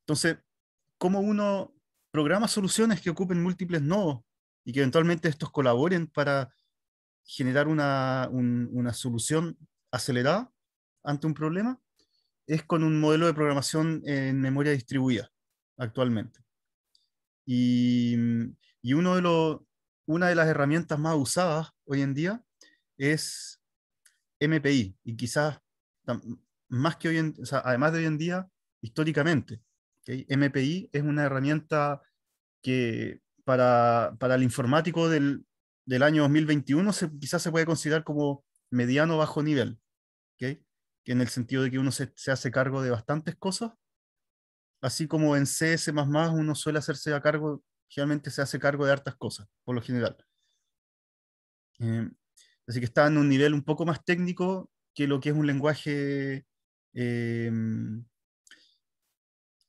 Entonces, ¿cómo uno programa soluciones que ocupen múltiples nodos y que eventualmente estos colaboren para generar una, solución acelerada ante un problema? Es con un modelo de programación en memoria distribuida actualmente. Y, uno de los, una de las herramientas más usadas hoy en día es MPI. Y quizás más que hoy en, o además de hoy en día, históricamente. MPI es una herramienta que para, el informático del, año 2021 se, quizás se puede considerar como mediano bajo nivel, en el sentido de que uno se, hace cargo de bastantes cosas, así como en CS uno suele hacerse cargo, generalmente se hace cargo de hartas cosas, por lo general. Em, así que está en un nivel un poco más técnico que lo que es un lenguaje em,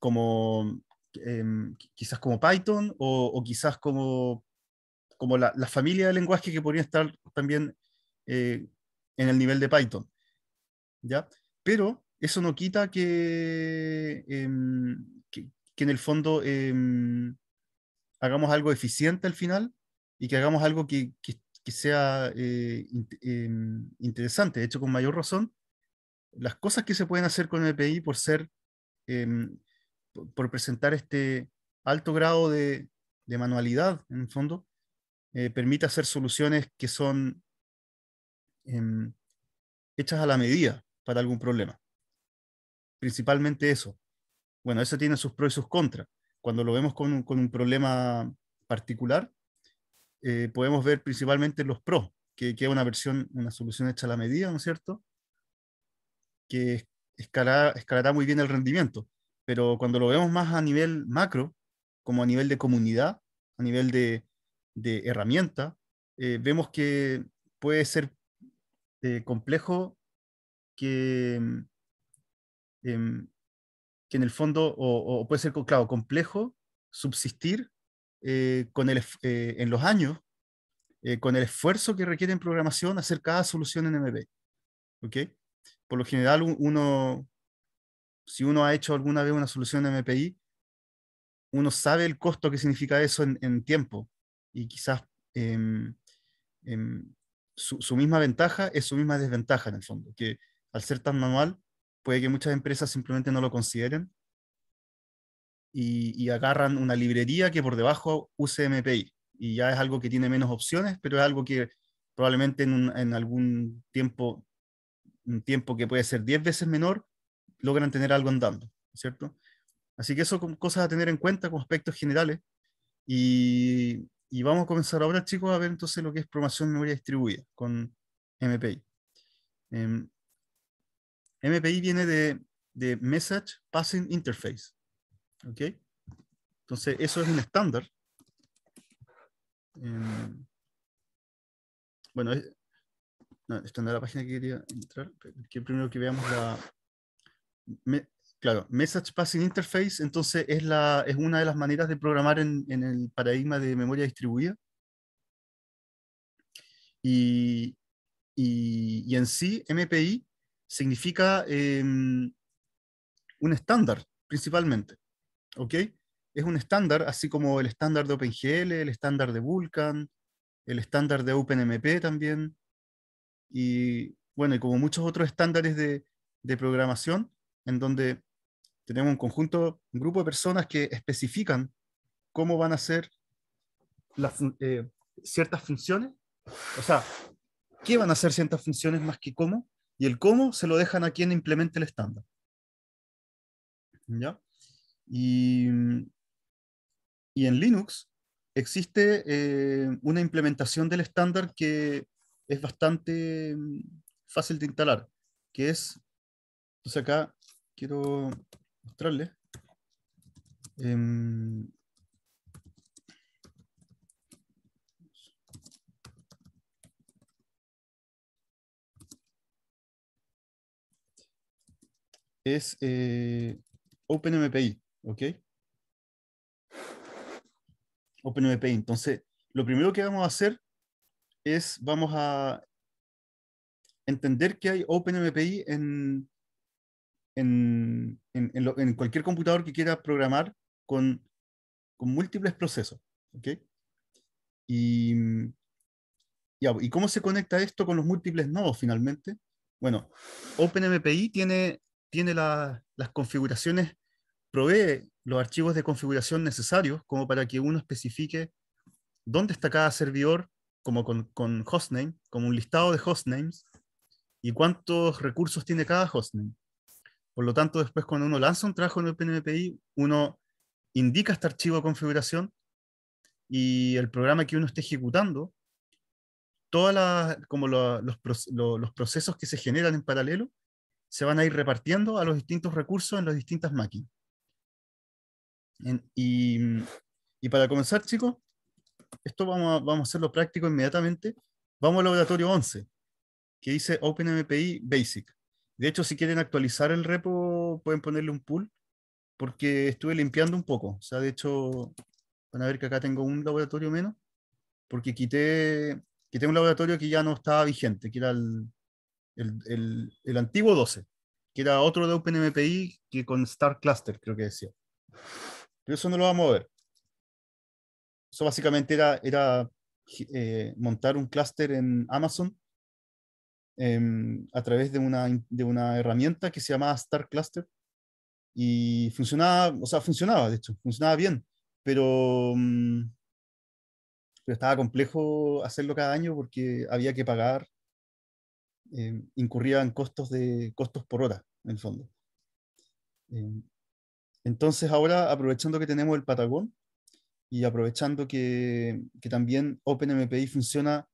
como em, quizás como Python o, quizás como, la, familia de lenguaje que podría estar también eh, en el nivel de Python. ¿ya? Pero eso no quita que, em, que, en el fondo em, hagamos algo eficiente al final y que hagamos algo que, sea eh, interesante. De hecho, con mayor razón, las cosas que se pueden hacer con el API por ser por presentar este alto grado de, manualidad, en el fondo, eh, permite hacer soluciones que son em, hechas a la medida para algún problema. Principalmente eso. Bueno, eso tiene sus pros y sus contras. Cuando lo vemos con un, problema particular, eh, podemos ver principalmente los pros, que es una versión, una solución hecha a la medida, ¿no es cierto? Que escala escalará muy bien el rendimiento pero cuando lo vemos más a nivel macro, como a nivel de comunidad, a nivel de, herramienta, eh, vemos que puede ser eh, complejo que, em, em, que en el fondo, o, puede ser, claro, complejo subsistir eh, con el, en los años con el esfuerzo que requiere en programación hacer cada solución en MB. Por lo general, uno, si uno ha hecho alguna vez una solución de MPI, uno sabe el costo que significa eso en, tiempo y quizás em, em, su, misma ventaja es su misma desventaja en el fondo, que al ser tan manual puede que muchas empresas simplemente no lo consideren y, agarran una librería que por debajo use MPI y ya es algo que tiene menos opciones, pero es algo que probablemente en, en algún tiempo, un tiempo que puede ser 10 veces menor, logran tener algo andando, ¿cierto? Así que eso son cosas a tener en cuenta con aspectos generales. Y, y, vamos a comenzar ahora, chicos, a ver entonces lo que es programación de memoria distribuida con MPI. MPI em, viene de, de, Message Passing Interface. ¿Ok? Entonces, eso es un estándar. Eh, bueno, es, no, la página que quería entrar. Que primero que veamos la, claro, Message Passing Interface, entonces es, es una de las maneras de programar en, el paradigma de memoria distribuida. Y, en sí, MPI significa em, un estándar, principalmente. ¿Ok? Es un estándar, así como el estándar de OpenGL, el estándar de Vulkan, el estándar de OpenMP también. Y bueno, y como muchos otros estándares de programación, en donde tenemos un conjunto, un grupo de personas que especifican cómo van a ser las, eh, ciertas funciones, o sea, qué van a ser ciertas funciones más que cómo, y el cómo se lo dejan a quien implemente el estándar. ¿Ya? Y, en Linux existe eh, una implementación del estándar que es bastante mm, fácil de instalar, que es, entonces acá quiero mostrarles. Em, es eh, OpenMPI, ¿ok? OpenMPI. Entonces, lo primero que vamos a hacer es, vamos a entender que hay OpenMPI en, en, cualquier computador que quiera programar con, múltiples procesos. Mm, y, cómo se conecta esto con los múltiples nodos finalmente? Bueno, OpenMPI tiene, tiene las configuraciones, provee los archivos de configuración necesarios como para que uno especifique dónde está cada servidor, como con, con hostname, como un listado de hostnames, y cuántos recursos tiene cada hostname. Por lo tanto, después cuando uno lanza un trabajo en el uno indica este archivo de configuración y el programa que uno esté ejecutando, todos como los, procesos que se generan en paralelo se van a ir repartiendo a los distintos recursos en las distintas máquinas. y, para comenzar, chicos, esto vamos a, vamos a hacerlo práctico inmediatamente. Vamos al laboratorio 11, que dice OpenMPI Basic. De hecho, si quieren actualizar el repo, pueden ponerle un pull, porque estuve limpiando un poco. O sea, de hecho, van a ver que acá tengo un laboratorio menos, porque quité, quité un laboratorio que ya no estaba vigente, que era el, antiguo 12, que era otro de OpenMPI que con Star Cluster, creo que decía. Pero eso no lo vamos a ver. Eso básicamente era, era eh, montar un clúster en Amazon Em, a través de una, herramienta que se llamaba Star Cluster y funcionaba, o sea, funcionaba, de hecho, funcionaba bien, pero, mm, estaba complejo hacerlo cada año porque había que pagar, eh, em, incurría en costos, de, costos por hora, en el fondo. Em, entonces ahora, aprovechando que tenemos el Patagón y aprovechando que, que también OpenMPI funciona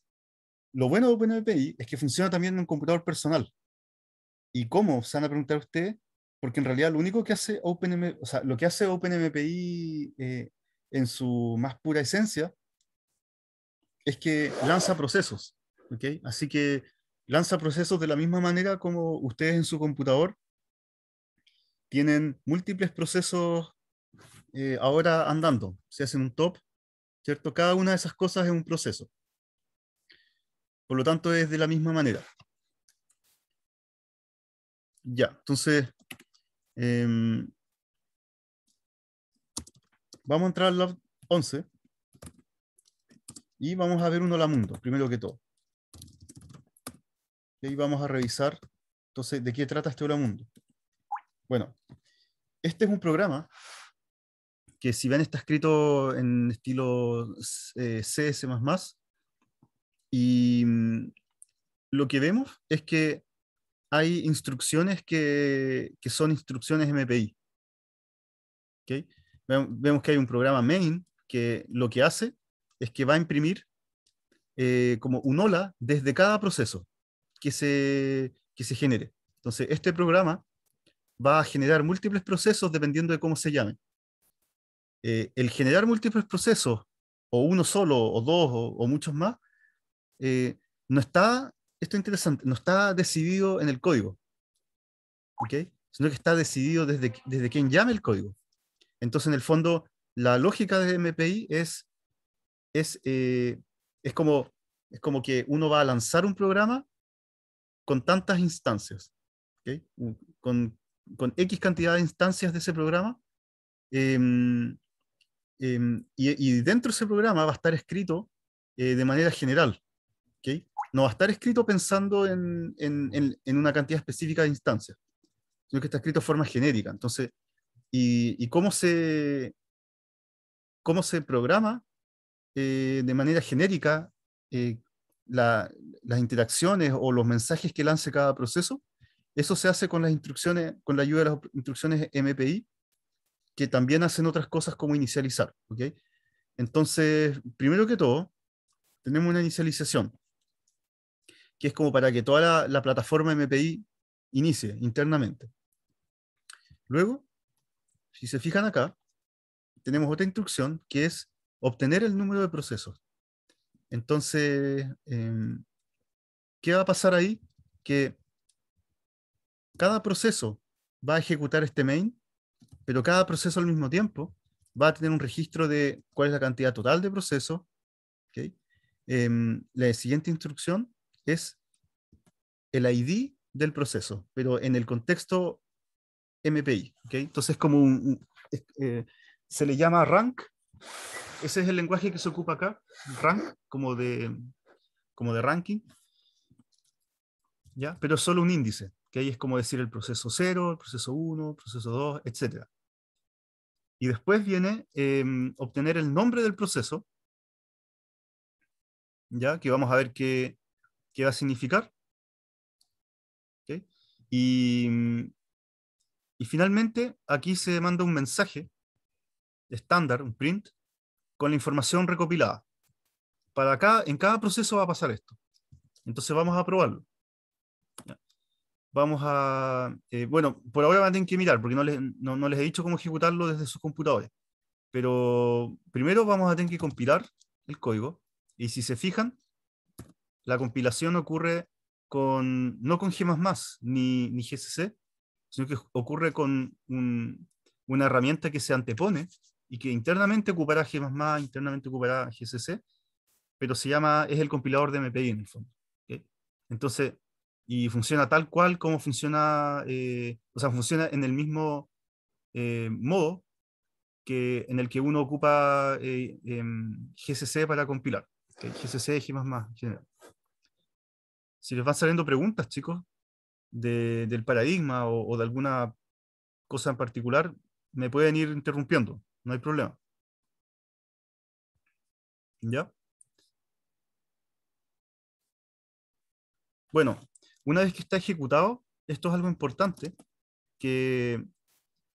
lo bueno de OpenMPI es que funciona también en un computador personal. ¿Y cómo? Se van a preguntar ustedes, porque en realidad lo único que hace OpenMPI, o sea, lo que hace OpenMPI eh, en su más pura esencia es que lanza procesos. Así que lanza procesos de la misma manera como ustedes en su computador tienen múltiples procesos eh, ahora andando. Se hacen un top, ¿cierto? Cada una de esas cosas es un proceso. Por lo tanto, es de la misma manera. Ya, entonces, em, vamos a entrar al lab 11 y vamos a ver un hola mundo, primero que todo. Y vamos a revisar, entonces, de qué trata este hola mundo. Bueno, este es un programa que si ven está escrito en estilo más eh, CS++, y mm, lo que vemos es que hay instrucciones que, son instrucciones MPI. ¿Okay? Vemos que hay un programa main que lo que hace es que va a imprimir eh, como un hola desde cada proceso que se, que se genere. Entonces, este programa va a generar múltiples procesos dependiendo de cómo se llame. Eh, el generar múltiples procesos, o uno solo, o dos, o muchos más, eh, no está, esto interesante, no está decidido en el código, sino que está decidido desde, desde quien llame el código. Entonces, en el fondo, la lógica de MPI es, eh, es, como, es como que uno va a lanzar un programa con tantas instancias, con, X cantidad de instancias de ese programa. Em, em, y, dentro de ese programa va a estar escrito eh, de manera general no va a estar escrito pensando en, en, una cantidad específica de instancias, sino que está escrito de forma genérica. Entonces, y, cómo, se, cómo se programa eh, de manera genérica eh, las interacciones o los mensajes que lance cada proceso, eso se hace con las instrucciones, con la ayuda de las instrucciones MPI, que también hacen otras cosas como inicializar. ¿okay? Entonces, primero que todo, tenemos una inicialización que es como para que toda la, plataforma MPI inicie internamente. Luego, si se fijan acá, tenemos otra instrucción que es obtener el número de procesos. Entonces, em, ¿qué va a pasar ahí? Que cada proceso va a ejecutar este main, pero cada proceso al mismo tiempo va a tener un registro de cuál es la cantidad total de procesos. Em, la siguiente instrucción es el ID del proceso, pero en el contexto MPI. ¿okay? Entonces, como un, eh, se le llama rank, ese es el lenguaje que se ocupa acá, rank, como de, como de ranking, ¿ya? pero solo un índice, que ahí es como decir el proceso 0, el proceso 1, el proceso 2, etc. Y después viene em, obtener el nombre del proceso, ¿ya? que vamos a ver que qué va a significar. Y, y finalmente, aquí se manda un mensaje estándar, un print, con la información recopilada. Para acá en cada proceso va a pasar esto. Entonces vamos a probarlo. Vamos a... Eh, bueno, por ahora van a tener que mirar, porque no les, no, no les he dicho cómo ejecutarlo desde sus computadores. Pero primero vamos a tener que compilar el código. Y si se fijan, la compilación ocurre con, no con G++, ni, ni GCC, sino que ocurre con una herramienta que se antepone y que internamente ocupará G++, internamente ocupará GCC, pero se llama, es el compilador de MPI en el fondo. Entonces, y funciona tal cual como funciona, eh, o sea, funciona en el mismo eh, modo que, en el que uno ocupa eh, em, GCC para compilar. ¿okay? GCC, G++, general si les van saliendo preguntas, chicos, del paradigma o, o, de alguna cosa en particular, me pueden ir interrumpiendo, no hay problema. ¿Ya? Bueno, una vez que está ejecutado, esto es algo importante, que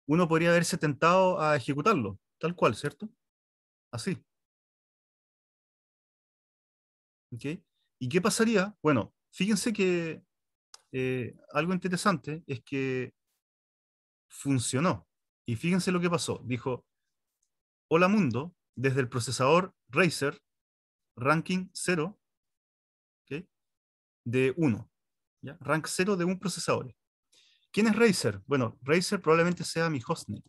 uno podría haberse tentado a ejecutarlo, tal cual, ¿cierto? Así. ¿Ok? ¿Y qué pasaría? Bueno, Fíjense que eh, algo interesante es que funcionó. Y fíjense lo que pasó. Dijo, hola mundo, desde el procesador Razer, ranking 0 de 1. Rank 0 de un procesador. ¿Quién es Razer? Bueno, Razer probablemente sea mi hostname.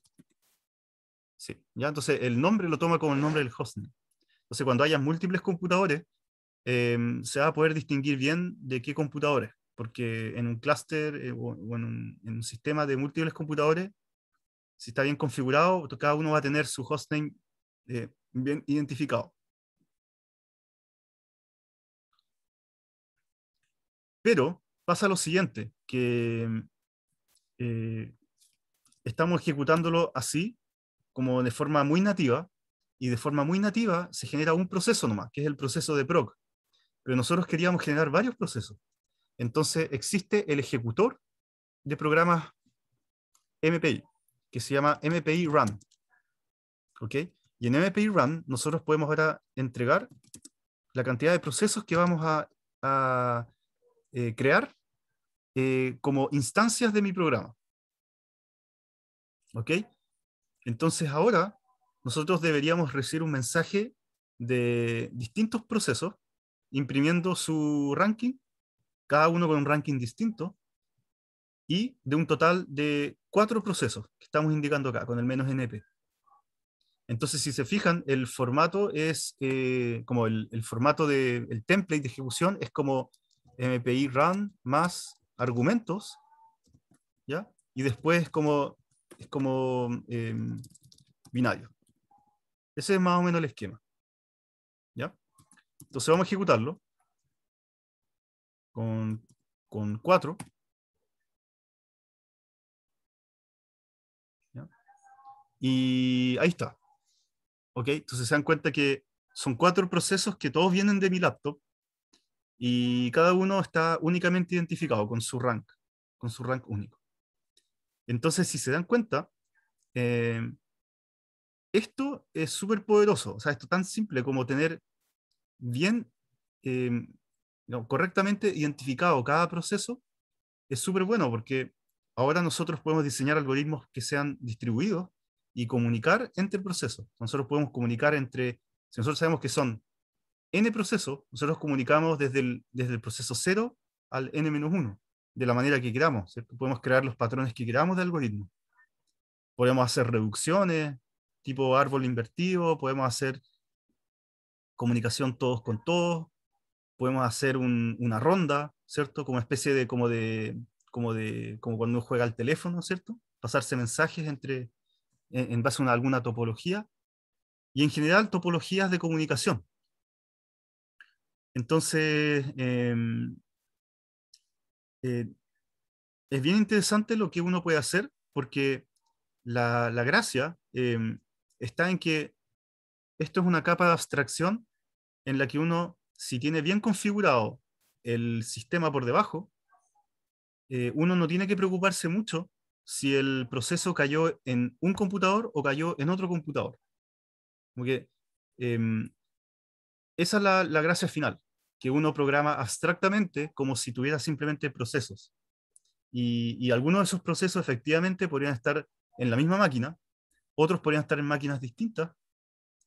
Sí, ¿ya? Entonces, el nombre lo toma como el nombre del hostname. Entonces, cuando haya múltiples computadores Em, se va a poder distinguir bien de qué computadores, porque en un clúster eh, o, en, un, sistema de múltiples computadores, si está bien configurado, cada uno va a tener su hostname eh, bien identificado. Pero pasa lo siguiente, que eh, estamos ejecutándolo así, como de forma muy nativa, y de forma muy nativa se genera un proceso nomás, que es el proceso de PROC pero nosotros queríamos generar varios procesos. Entonces existe el ejecutor de programas MPI, que se llama MPI Run. Y en MPI Run nosotros podemos ahora entregar la cantidad de procesos que vamos a, eh, crear eh, como instancias de mi programa. ¿Ok? Entonces ahora nosotros deberíamos recibir un mensaje de distintos procesos imprimiendo su ranking, cada uno con un ranking distinto, y de un total de cuatro procesos que estamos indicando acá, con el menos NP. Entonces, si se fijan, el formato es eh, como el, formato del template de ejecución, es como MPI run más argumentos, ¿ya? Y después es como, es como eh, binario. Ese es más o menos el esquema. Entonces vamos a ejecutarlo con, cuatro. Y ahí está. ¿Ok? Entonces se dan cuenta que son cuatro procesos que todos vienen de mi laptop y cada uno está únicamente identificado con su rank, con su rank único. Entonces, si se dan cuenta, eh, esto es súper poderoso. O sea, esto tan simple como tener bien, em, correctamente identificado cada proceso, es súper bueno porque ahora nosotros podemos diseñar algoritmos que sean distribuidos y comunicar entre procesos. Nosotros podemos comunicar entre, si nosotros sabemos que son n procesos, nosotros comunicamos desde el, desde el proceso 0 al n-1, de la manera que queramos, Podemos crear los patrones que queramos de algoritmo. Podemos hacer reducciones, tipo árbol invertido, podemos hacer comunicación todos con todos, podemos hacer una ronda, ¿cierto? Como especie de como, de, como de, como cuando uno juega al teléfono, ¿cierto? Pasarse mensajes entre, en, base a alguna topología, y en general topologías de comunicación. Entonces, em, eh, es bien interesante lo que uno puede hacer, porque la, la gracia em, está en que esto es una capa de abstracción en la que uno, si tiene bien configurado el sistema por debajo, eh, uno no tiene que preocuparse mucho si el proceso cayó en un computador o cayó en otro computador. Em, esa es la, gracia final, que uno programa abstractamente como si tuviera simplemente procesos. y, algunos de esos procesos efectivamente podrían estar en la misma máquina, otros podrían estar en máquinas distintas,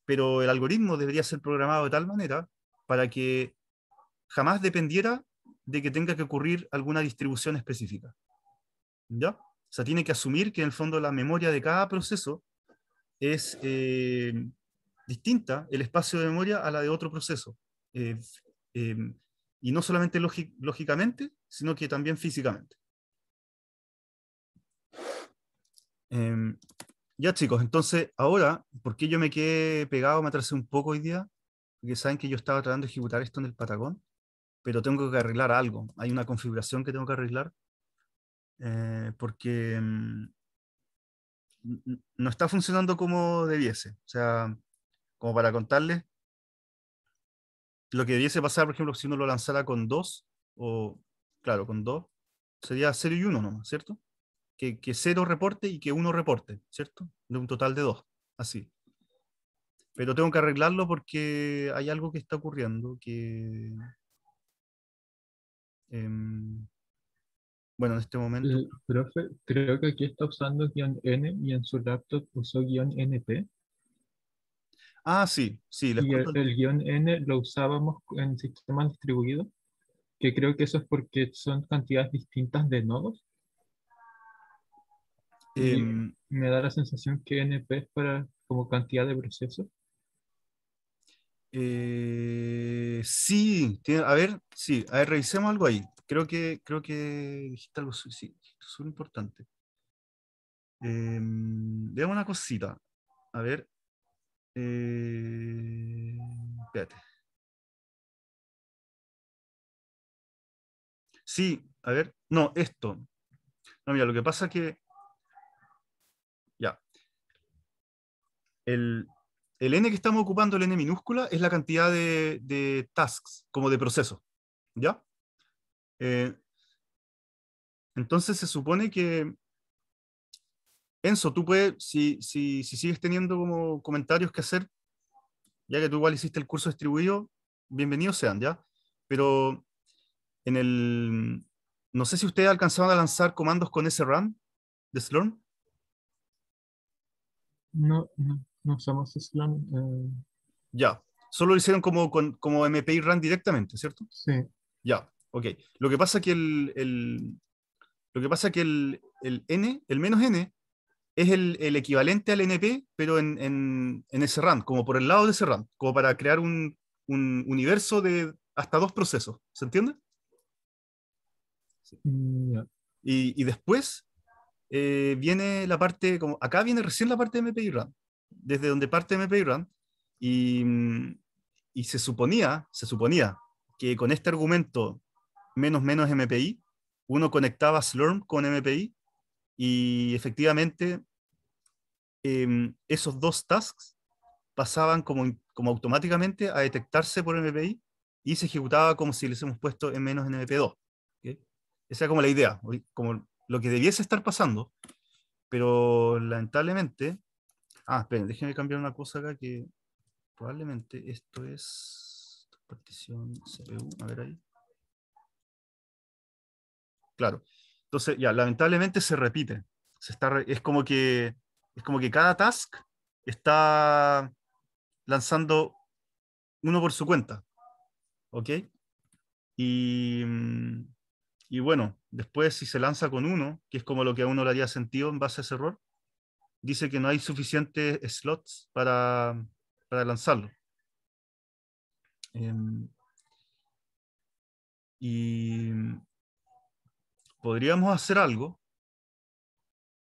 pero el algoritmo debería ser programado de tal manera para que jamás dependiera de que tenga que ocurrir alguna distribución específica. ¿Ya? O sea, tiene que asumir que en el fondo la memoria de cada proceso es eh, distinta, el espacio de memoria, a la de otro proceso. Eh, eh, y no solamente lógicamente, sino que también físicamente. Em, ya chicos, entonces ahora, ¿por qué yo me quedé pegado, me atrasé un poco hoy día? Porque saben que yo estaba tratando de ejecutar esto en el Patagón, pero tengo que arreglar algo. Hay una configuración que tengo que arreglar eh, porque mm, no está funcionando como debiese. O sea, como para contarles, lo que debiese pasar, por ejemplo, si uno lo lanzara con 2, o claro, con 2, sería 0 y 1 nomás, ¿cierto? que, que, cero reporte y que uno reporte, ¿cierto? De un total de dos, así. Pero tengo que arreglarlo porque hay algo que está ocurriendo que... Em, bueno, en este momento... El profe, creo que aquí está usando guión N y en su laptop usó guión NP Ah, sí, sí. y el, el, guión N lo usábamos en sistemas distribuidos, que creo que eso es porque son cantidades distintas de nodos Em, me da la sensación que NP es para como cantidad de procesos. Eh, sí, a ver, sí, a revisemos algo ahí. Creo que, creo que dijiste algo súper importante. Em, veamos una cosita. A ver. Eh, espérate. Sí, a ver. No, esto. No, mira, lo que pasa es que el, n que estamos ocupando, el n minúscula, es la cantidad de, tasks, como de procesos. ¿Ya? Eh, entonces se supone que, Enzo, tú puedes, si, sigues teniendo como comentarios que hacer, ya que tú igual hiciste el curso distribuido, bienvenidos sean, ¿ya? Pero en el, no sé si ustedes alcanzaron a lanzar comandos con ese RAM de Slurm. No, no no eh. Ya, solo lo hicieron como, con, como MPI RAN directamente, ¿cierto? Sí. Ya, ok. Lo que pasa que lo que pasa que el, N, el menos N, es el, equivalente al NP, pero en, ese en como por el lado de ese RAM, como para crear un, universo de hasta dos procesos. ¿Se entiende? Mm, y, después eh, viene la parte, como acá viene recién la parte de MPI RAM, desde donde parte MPI Run, mm, y, se suponía, se suponía que con este argumento menos menos MPI, uno conectaba Slurm con MPI y efectivamente em, esos dos tasks pasaban como, como automáticamente a detectarse por MPI y se ejecutaba como si les hemos puesto en menos mp 2 Esa era como la idea, como lo que debiese estar pasando, pero lamentablemente Ah, esperen, déjenme cambiar una cosa acá que probablemente esto es partición CPU. A ver ahí. Claro. Entonces, ya, lamentablemente se repite. Se está es, como que, es como que cada task está lanzando uno por su cuenta. ¿Ok? Y, y bueno, después si se lanza con uno, que es como lo que a uno le haría sentido en base a ese error, dice que no hay suficientes slots para, lanzarlo. Em, y podríamos hacer algo,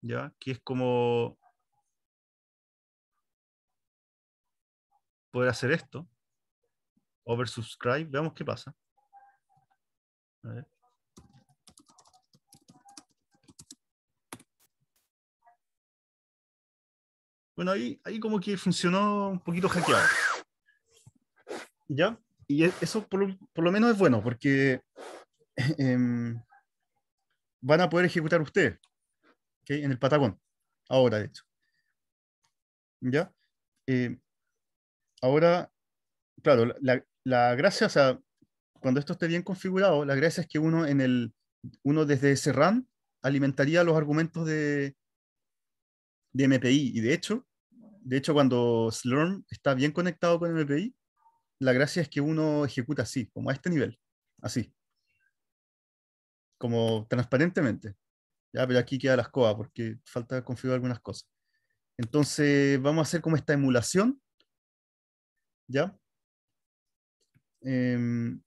¿ya? Que es como poder hacer esto, oversubscribe, veamos qué pasa. A ver. Bueno, ahí, como que funcionó un poquito hackeado. ¿Ya? Y e, eso por, lo menos es bueno, porque em, van a poder ejecutar ustedes en el Patagón, ahora de hecho. ¿Ya? Em, ahora, claro, la, gracia, o sea, cuando esto esté bien configurado, la gracia es que uno, en el, uno desde ese RAM alimentaría los argumentos de MPI. Y de hecho, de hecho, cuando Slurm está bien conectado con MPI, la gracia es que uno ejecuta así, como a este nivel, así. Como transparentemente. Ya, pero aquí queda la escoba porque falta configurar algunas cosas. Entonces, vamos a hacer como esta emulación. ¿Ya? Em,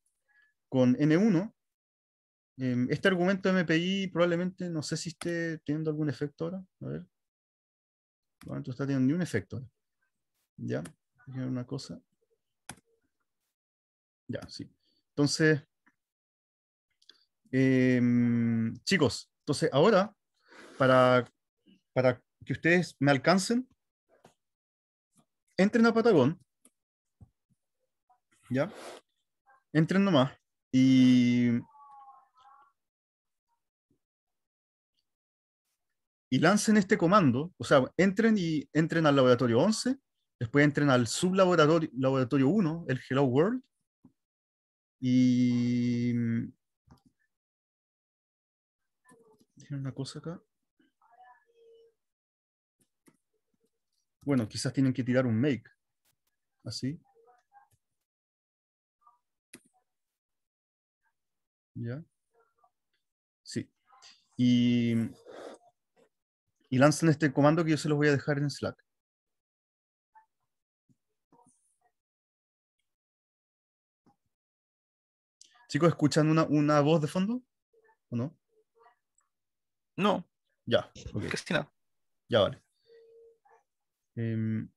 con N1. Em, este argumento de MPI probablemente, no sé si esté teniendo algún efecto ahora. A ver. Bueno, esto está teniendo ni un efecto. ¿Ya? Una cosa. Ya, sí. Entonces, em, chicos, entonces ahora, para, para que ustedes me alcancen, entren a Patagón. ¿Ya? Entren nomás. Y y lancen este comando, o sea, entren y entren al laboratorio 11, después entren al sublaboratorio laboratorio 1, el Hello World, y... Tiene una cosa acá. Bueno, quizás tienen que tirar un make, así. ¿Ya? Sí. Y y lanzan este comando que yo se los voy a dejar en Slack. Chicos, ¿escuchan una, voz de fondo? ¿O no? No. Ya. Okay. Cristina. Ya vale. Em,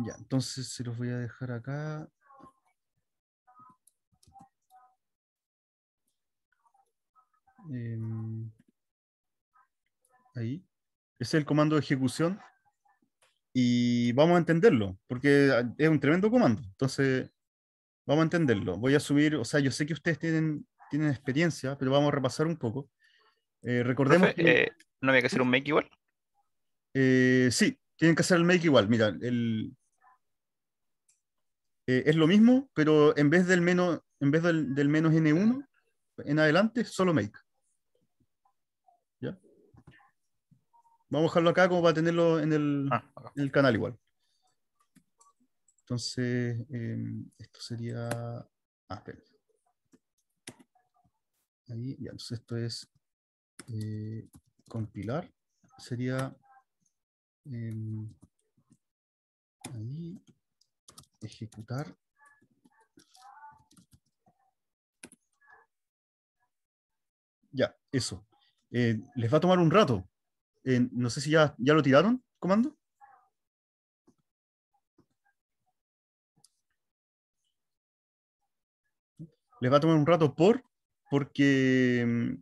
ya, entonces se los voy a dejar acá. Em, ahí. es el comando de ejecución. Y vamos a entenderlo, porque ah, es un tremendo comando. Entonces, vamos a entenderlo. Voy a subir, o sea, yo sé que ustedes tienen, tienen experiencia, pero vamos a repasar un poco. Eh, recordemos eh, ¿No había que hacer un make igual? Eh, sí, tienen que hacer el make igual. Mira, el... es lo mismo, pero en vez del menos, en vez del, del menos N1, en adelante, solo make. Vamos a dejarlo acá como para tenerlo en el, ah, canal igual. Entonces, em, esto sería. Ah, Ahí, ya, entonces esto es eh, compilar. Sería. Em, ahí, ejecutar. Ya, eso. Eh, les va a tomar un rato, no sé si ya, lo tiraron, comando. Les va a tomar un rato por, porque... Mm,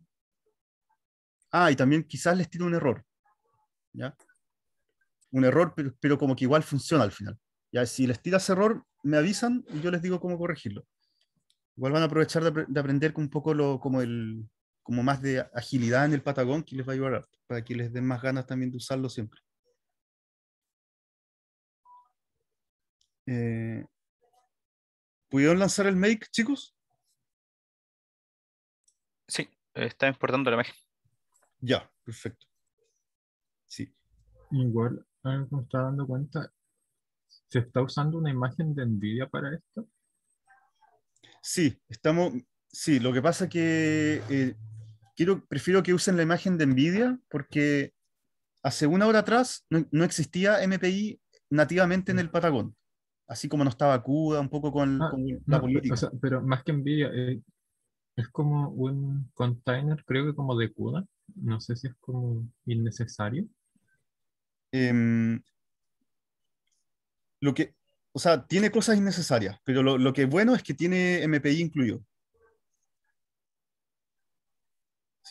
ah, y también quizás les tire un error. ¿Ya? Un error, pero, como que igual funciona al final. Ya, si les tiras error, me avisan y yo les digo cómo corregirlo. Igual van a aprovechar de, de aprender un poco lo, como el, como más de agilidad en el patagón que les va a ayudar para que les den más ganas también de usarlo siempre. Eh, ¿Pudieron lanzar el make, chicos? Sí, está importando la imagen. Ya, perfecto. Sí. Igual, algo está dando cuenta, ¿se está usando una imagen de NVIDIA para esto? Sí, estamos, sí, lo que pasa que eh, prefiero que usen la imagen de Nvidia porque hace una hora atrás no, existía MPI nativamente en el mm. Patagón, así como no estaba CUDA, un poco con, ah, la política. pero más que Nvidia, eh, es como un container, creo que como de CUDA, no sé si es como innecesario. Em, lo que, o sea, tiene cosas innecesarias, pero lo, lo, que es bueno es que tiene MPI incluido.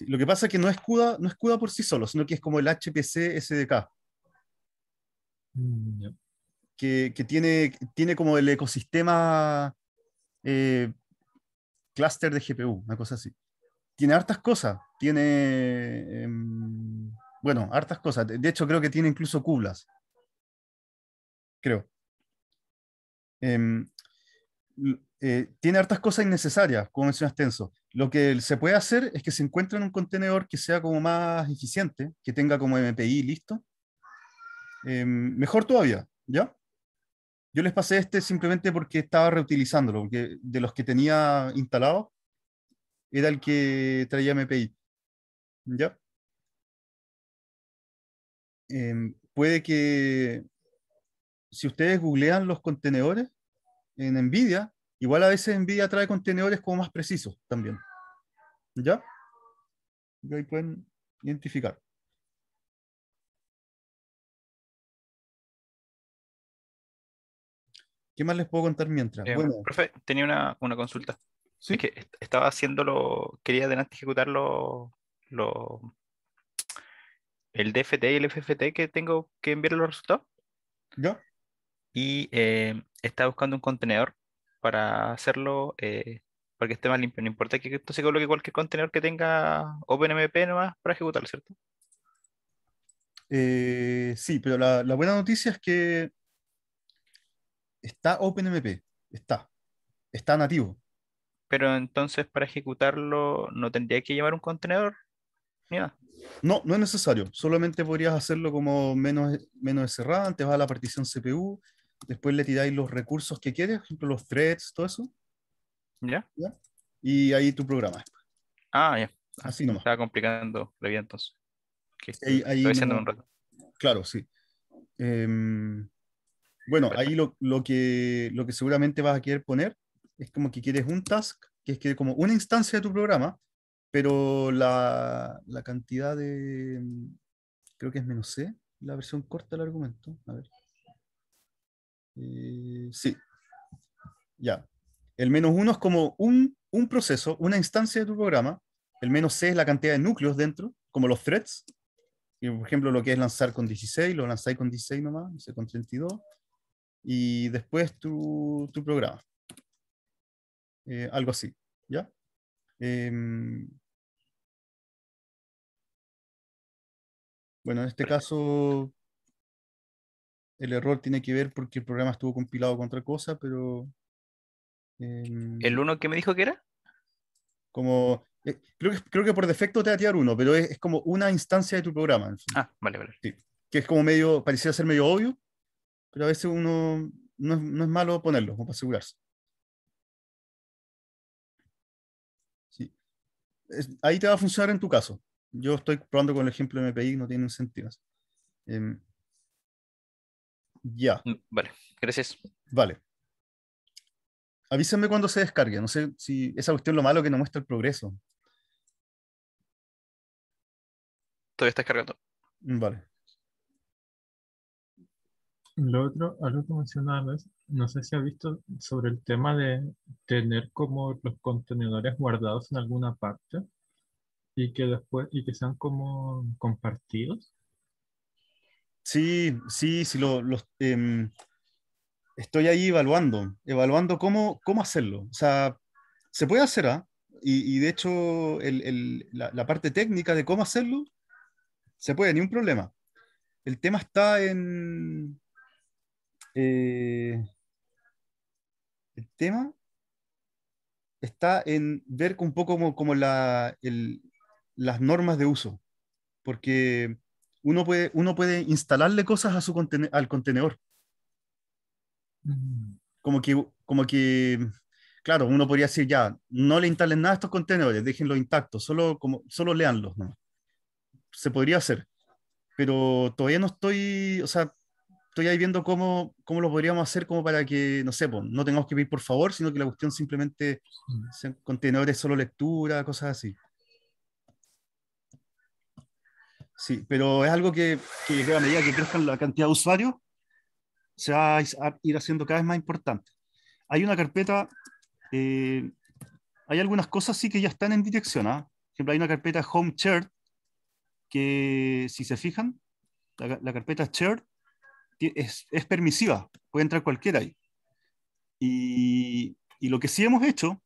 lo que pasa es que no es, CUDA, no es por sí solo, sino que es como el HPC SDK. Mm, que, tiene, tiene como el ecosistema eh, Cluster de GPU, una cosa así. Tiene hartas cosas, tiene, em, bueno, hartas cosas. De hecho, creo que tiene incluso cublas. Creo. Em, eh, tiene hartas cosas innecesarias, como mencionas Tenso lo que se puede hacer es que se encuentre en un contenedor que sea como más eficiente, que tenga como MPI listo. Em, mejor todavía, ¿ya? Yo les pasé este simplemente porque estaba reutilizándolo, porque de los que tenía instalado era el que traía MPI. ¿Ya? Em, puede que si ustedes googlean los contenedores en NVIDIA, Igual a veces NVIDIA trae contenedores como más precisos también. ¿Ya? Y ahí pueden identificar. ¿Qué más les puedo contar mientras? Eh, bueno. Profe, tenía una, consulta. ¿Sí? que estaba haciéndolo, quería adelante ejecutar el DFT y el FFT que tengo que enviar los resultados. ¿Ya? Y eh, estaba buscando un contenedor para hacerlo, porque eh, para que esté más limpio. No importa que esto se coloque cualquier contenedor que tenga OpenMP nomás para ejecutarlo, ¿cierto? Eh, sí, pero la, buena noticia es que está OpenMP, está, está nativo. Pero entonces para ejecutarlo no tendría que llevar un contenedor No, no es necesario. Solamente podrías hacerlo como menos, menos te vas a la partición CPU después le tiráis los recursos que quieres, por ejemplo, los threads, todo eso. ¿Ya? Y ahí tu programa. Ah, ya. Así nomás. Estaba complicando la entonces. Que un rato. Claro, sí. Em, bueno, ahí lo, lo, que, lo que seguramente vas a querer poner es como que quieres un task, que es que como una instancia de tu programa, pero la, la cantidad de, creo que es menos C, la versión corta del argumento. A ver. Eh, sí. Ya. El menos uno es como un, un proceso, una instancia de tu programa. El menos C es la cantidad de núcleos dentro, como los threads. Y, por ejemplo, lo que es lanzar con 16, lo lanzáis con 16 nomás, con 32. Y después tu, tu programa. Eh, algo así, ¿ya? Em, bueno, en este caso el error tiene que ver porque el programa estuvo compilado con otra cosa, pero... Em, ¿El uno que me dijo que era? Como... Eh, creo, que, creo que por defecto te va a tirar uno, pero es, como una instancia de tu programa. Ah, vale, vale. Sí, que es como medio, parecía ser medio obvio, pero a veces uno no es, malo ponerlo, como para asegurarse. Sí. ahí te va a funcionar en tu caso. Yo estoy probando con el ejemplo de MPI, no tiene un sentido. Em, ya. Mm, vale, gracias. Vale. Avísenme cuando se descargue. No sé si esa cuestión es lo malo que no muestra el progreso. Todavía está descargando. Mm, vale. Lo otro, algo que mencionabas, no sé si ha visto sobre el tema de tener como los contenedores guardados en alguna parte y que después y que sean como compartidos. Sí, sí, sí, lo, em, estoy ahí evaluando, evaluando cómo, cómo hacerlo. O sea, se puede hacer, ¿ah? Y, de hecho, la, parte técnica de cómo hacerlo, se puede, ni un problema. El tema está en... Eh, el tema está en ver un poco como, la, las normas de uso, porque uno puede, uno puede instalarle cosas a su al contenedor. Mm. Como que, como que, claro, uno podría decir ya, no le instalen nada a estos contenedores, déjenlos intactos, solo, como, solo leanlos. ¿no? Se podría hacer, pero todavía no estoy, o sea, estoy ahí viendo cómo, cómo lo podríamos hacer como para que, no sé, no tengamos que pedir por favor, sino que la cuestión simplemente mm. contenedores solo lectura, cosas así. Sí, pero es algo que, que a medida que crezcan la cantidad de usuarios, se va a ir haciendo cada vez más importante. Hay una carpeta, eh, hay algunas cosas sí que ya están en dirección. ¿ah? Por ejemplo, hay una carpeta Home Chair que si se fijan, la, carpeta Shared es, es, permisiva, puede entrar cualquiera ahí. Y, y, lo que sí hemos hecho,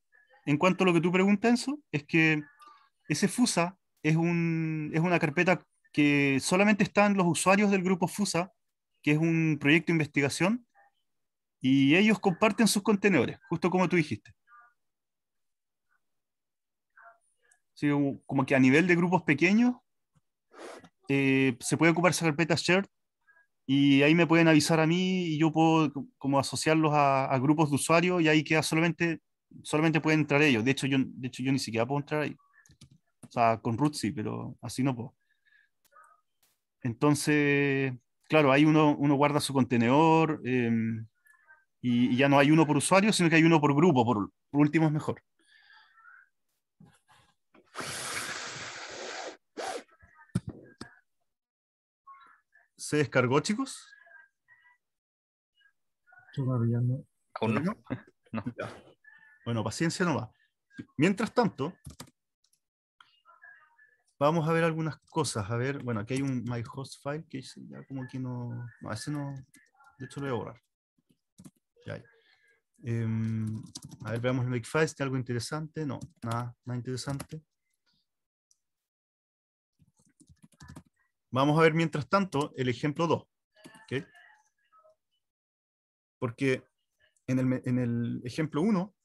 en cuanto a lo que tú preguntas, Enzo, es que ese FUSA es, un, es una carpeta que solamente están los usuarios del grupo FUSA, que es un proyecto de investigación, y ellos comparten sus contenedores, justo como tú dijiste. Sí, como que a nivel de grupos pequeños, eh, se puede ocupar esa carpeta shared y ahí me pueden avisar a mí y yo puedo como asociarlos a, grupos de usuarios y ahí queda solamente, solamente pueden entrar ellos. De hecho, yo, de hecho, yo ni siquiera puedo entrar ahí. O sea, con root sí, pero así no puedo. Entonces, claro, ahí uno, guarda su contenedor em, y, ya no hay uno por usuario, sino que hay uno por grupo, por, último es mejor. ¿Se descargó, chicos? Bueno, paciencia no va. Mientras tanto, Vamos a ver algunas cosas. A ver, bueno, aquí hay un my host file que ya como que no. No, ese no. De hecho, lo voy a borrar. Ya hay. Em, a ver, veamos el makefile. es este algo interesante? No, nada, nada interesante. Vamos a ver mientras tanto el ejemplo 2. Porque en el, ejemplo 1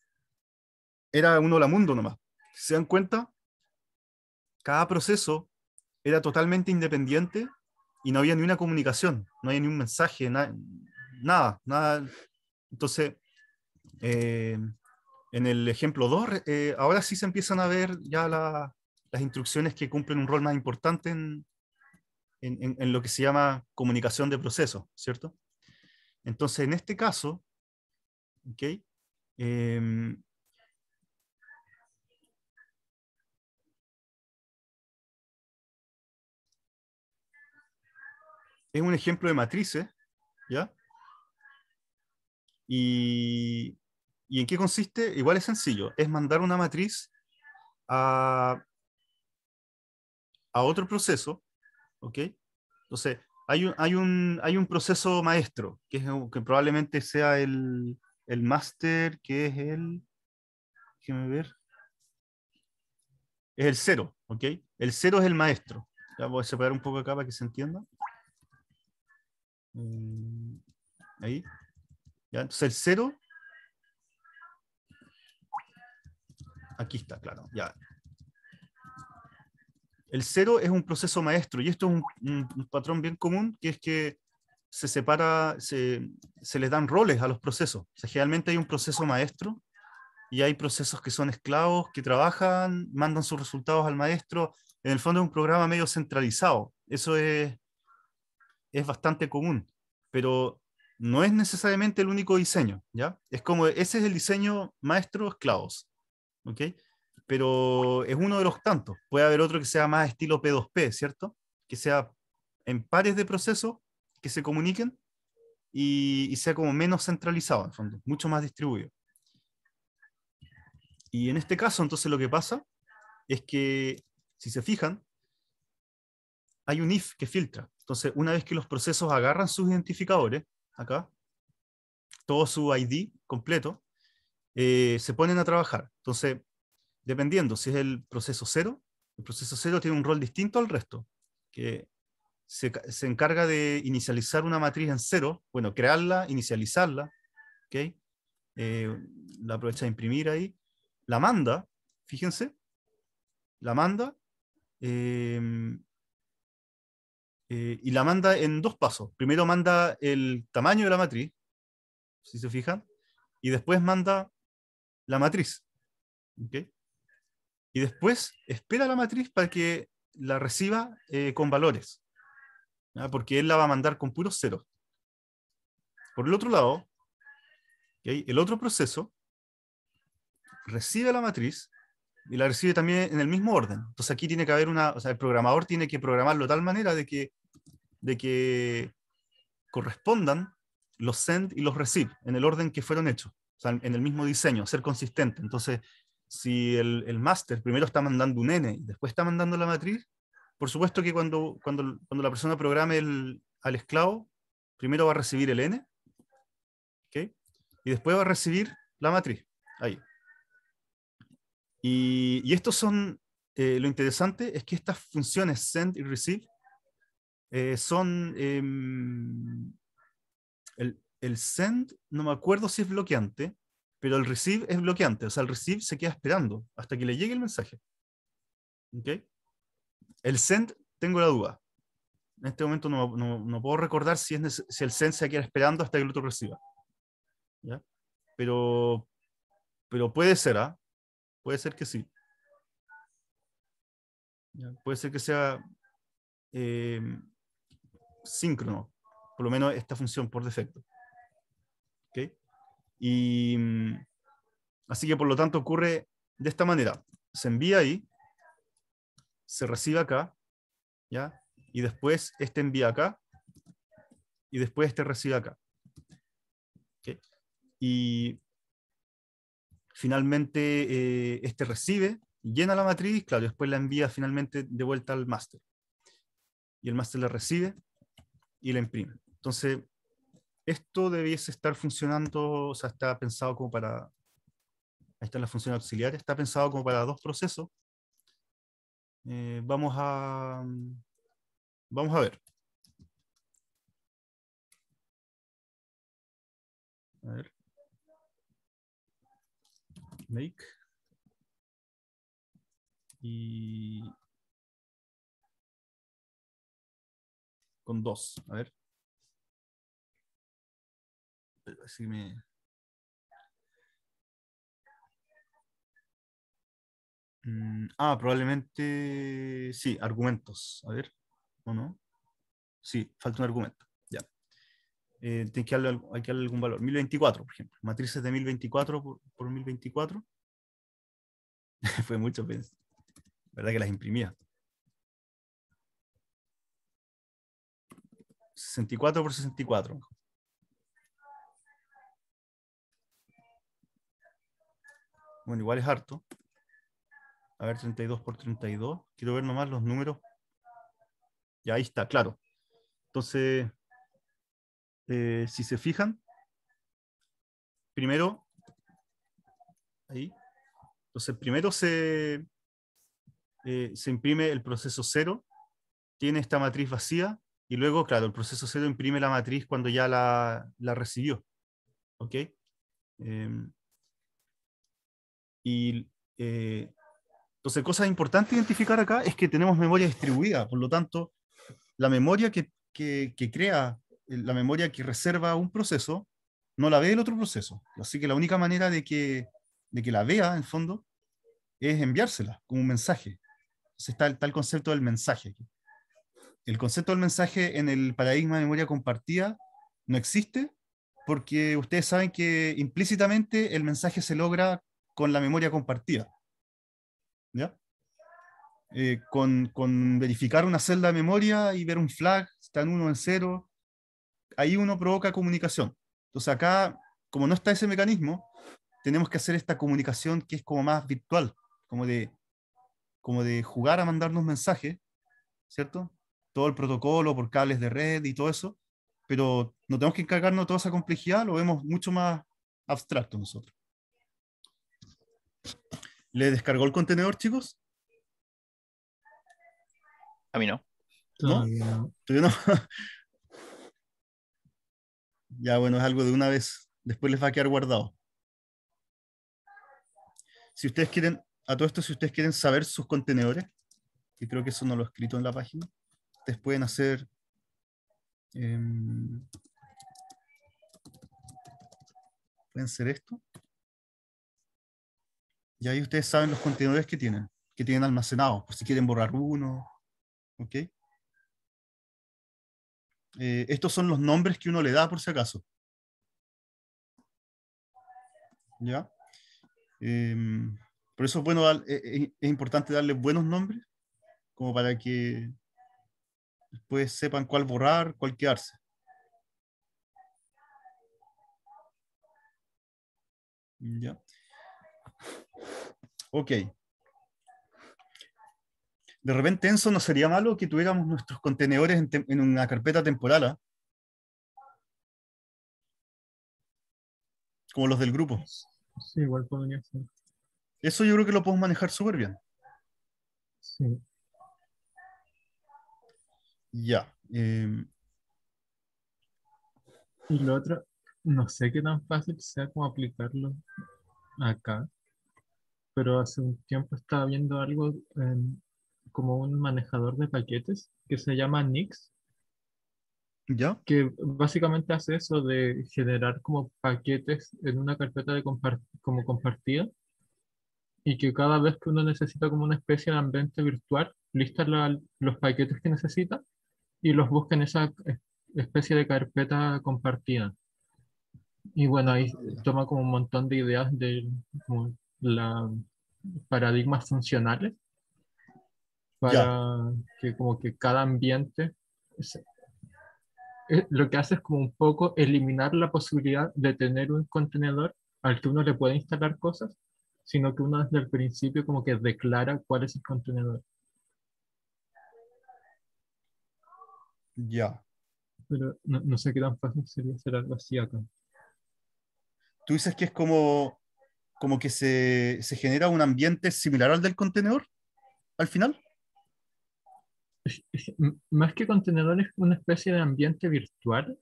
era un la mundo nomás. se dan cuenta, cada proceso era totalmente independiente y no había ni una comunicación, no había ni un mensaje, nada, nada. Entonces, eh, en el ejemplo 2, eh, ahora sí se empiezan a ver ya las instrucciones que cumplen un rol más importante en, lo que se llama comunicación de proceso, ¿cierto? Entonces, en este caso, ¿ok? Em, es un ejemplo de matrices, ¿ya? Y, en qué consiste? Igual es sencillo, es mandar una matriz a, a otro proceso, ¿ok? Entonces, hay un, hay un, hay un proceso maestro, que, que probablemente sea el, el máster, que es el, déjeme ver, es el cero, ¿ok? El cero es el maestro. Ya voy a separar un poco acá para que se entienda. Mm, ahí. Entonces el cero Aquí está, claro. Ya. El cero es un proceso maestro y esto es un, patrón bien común que es que se separa, se, se les dan roles a los procesos. O sea, generalmente hay un proceso maestro y hay procesos que son esclavos, que trabajan, mandan sus resultados al maestro. En el fondo es un programa medio centralizado. Eso es es bastante común, pero no es necesariamente el único diseño, ¿ya? Es como, ese es el diseño maestro esclavos, ¿ok? Pero es uno de los tantos. Puede haber otro que sea más estilo P2P, ¿cierto? Que sea en pares de procesos que se comuniquen y, y sea como menos centralizado, en fondo, mucho más distribuido. Y en este caso, entonces, lo que pasa es que, si se fijan, hay un if que filtra. Entonces, una vez que los procesos agarran sus identificadores, acá, todo su ID completo, eh, se ponen a trabajar. Entonces, dependiendo si es el proceso cero, el proceso cero tiene un rol distinto al resto, que se, se encarga de inicializar una matriz en cero, bueno, crearla, inicializarla, ¿ok? Eh, la aprovecha de imprimir ahí, la manda, fíjense, la manda, eh, eh, y la manda en dos pasos. Primero manda el tamaño de la matriz, si se fijan, y después manda la matriz. ¿okay? Y después espera la matriz para que la reciba eh, con valores, porque él la va a mandar con puros ceros. Por el otro lado, el otro proceso recibe la matriz y la recibe también en el mismo orden. Entonces aquí tiene que haber una, o sea, el programador tiene que programarlo de tal manera de que de que correspondan los send y los receive en el orden que fueron hechos, o sea, en el mismo diseño, ser consistente. Entonces, si el, el primero está mandando un N y después está mandando la matriz, por supuesto que cuando, cuando, la persona programe el, al esclavo, primero va a recibir el N y después va a recibir la matriz. Ahí. Y, y estos son, eh, lo interesante es que estas funciones send y receive eh, son em, el, send, no me acuerdo si es bloqueante, pero el receive es bloqueante, o sea, el receive se queda esperando hasta que le llegue el mensaje. ¿Okay? El send, tengo la duda. En este momento no, puedo recordar si, es, el send se queda esperando hasta que el otro reciba. ¿Ya? Pero, pero puede ser, ¿ah? Puede ser que sí. Puede ser que sea... Em, síncrono, por lo menos esta función por defecto. Y, mm, así que por lo tanto ocurre de esta manera. Se envía ahí, se recibe acá, ¿ya? Y después este envía acá, y después este recibe acá. Y finalmente eh, este recibe, llena la matriz, claro, después la envía finalmente de vuelta al máster. Y el máster la recibe, y la imprime. Entonces, esto debiese estar funcionando, o sea, está pensado como para, ahí está la función auxiliar, está pensado como para dos procesos. Eh, vamos a, vamos a ver. A ver. Make. Y con dos. A ver. me. Mm, ah, probablemente. Sí, argumentos. A ver. ¿O no? Sí, falta un argumento. Ya. Eh, hay que darle, hay algún valor. 1024, por ejemplo. Matrices de 1024 por, por 1024. Fue mucho, pensé. ¿Verdad que las imprimía? 64 por 64. Bueno, igual es harto. A ver, 32 por 32. Quiero ver nomás los números. Y ahí está, claro. Entonces, eh, si se fijan, primero, ahí, entonces primero se, eh, se imprime el proceso cero, tiene esta matriz vacía, y luego, claro, el proceso cero imprime la matriz cuando ya la, recibió. ¿Ok? Em, y eh, entonces, cosa importante identificar acá es que tenemos memoria distribuida. Por lo tanto, la memoria que, crea, eh, la memoria que reserva un proceso, no la ve el otro proceso. Así que la única manera de que, que la vea, en fondo, es enviársela como un mensaje. Entonces está el, está el concepto del mensaje aquí el concepto del mensaje en el paradigma de memoria compartida no existe porque ustedes saben que implícitamente el mensaje se logra con la memoria compartida. ¿Ya? Eh, con, con, verificar una celda de memoria y ver un flag, está en 1 en cero, ahí uno provoca comunicación. Entonces acá, como no está ese mecanismo, tenemos que hacer esta comunicación que es como más virtual, como de, como de jugar a mandarnos mensajes, ¿cierto? todo el protocolo por cables de red y todo eso, pero no tenemos que encargarnos de toda esa complejidad, lo vemos mucho más abstracto nosotros. ¿Le descargó el contenedor, chicos? A mí no. ¿No? ¿Tú no? ya, bueno, es algo de una vez. Después les va a quedar guardado. Si ustedes quieren, a todo esto, si ustedes quieren saber sus contenedores, y creo que eso no lo he escrito en la página. Ustedes pueden hacer em, pueden hacer esto y ahí ustedes saben los contenedores que tienen que tienen almacenados por si quieren borrar uno ok eh, estos son los nombres que uno le da por si acaso ya em, por eso bueno eh, eh, es importante darle buenos nombres como para que pues sepan cuál borrar, cuál quedarse. Ya. Ok. De repente, Enzo, ¿no sería malo que tuviéramos nuestros contenedores en, una carpeta temporal? Ah? Como los del grupo. Sí, igual podría ser. Eso yo creo que lo podemos manejar súper bien. Sí. Ya. Em, y lo otro, no sé qué tan fácil sea como aplicarlo acá, pero hace un tiempo estaba viendo algo como un manejador de paquetes que se llama Nix. ¿Ya? Que básicamente hace eso de generar como paquetes en una carpeta de como compartida y que cada vez que uno necesita como una especie de ambiente virtual, lista los paquetes que necesita y los busca en esa especie de carpeta compartida. Y bueno, ahí ah, toma como un montón de ideas de paradigmas funcionales para que como que cada ambiente eh, lo que hace es como un poco eliminar la posibilidad de tener un contenedor al que uno le puede instalar cosas, sino que uno desde el principio como que declara cuál es el contenedor. Ya. Pero no, sé qué tan fácil sería hacer algo así acá. ¿Tú dices que es como, como que se, genera un ambiente similar al del contenedor al final? Más que contenedor es una especie de ambiente virtual.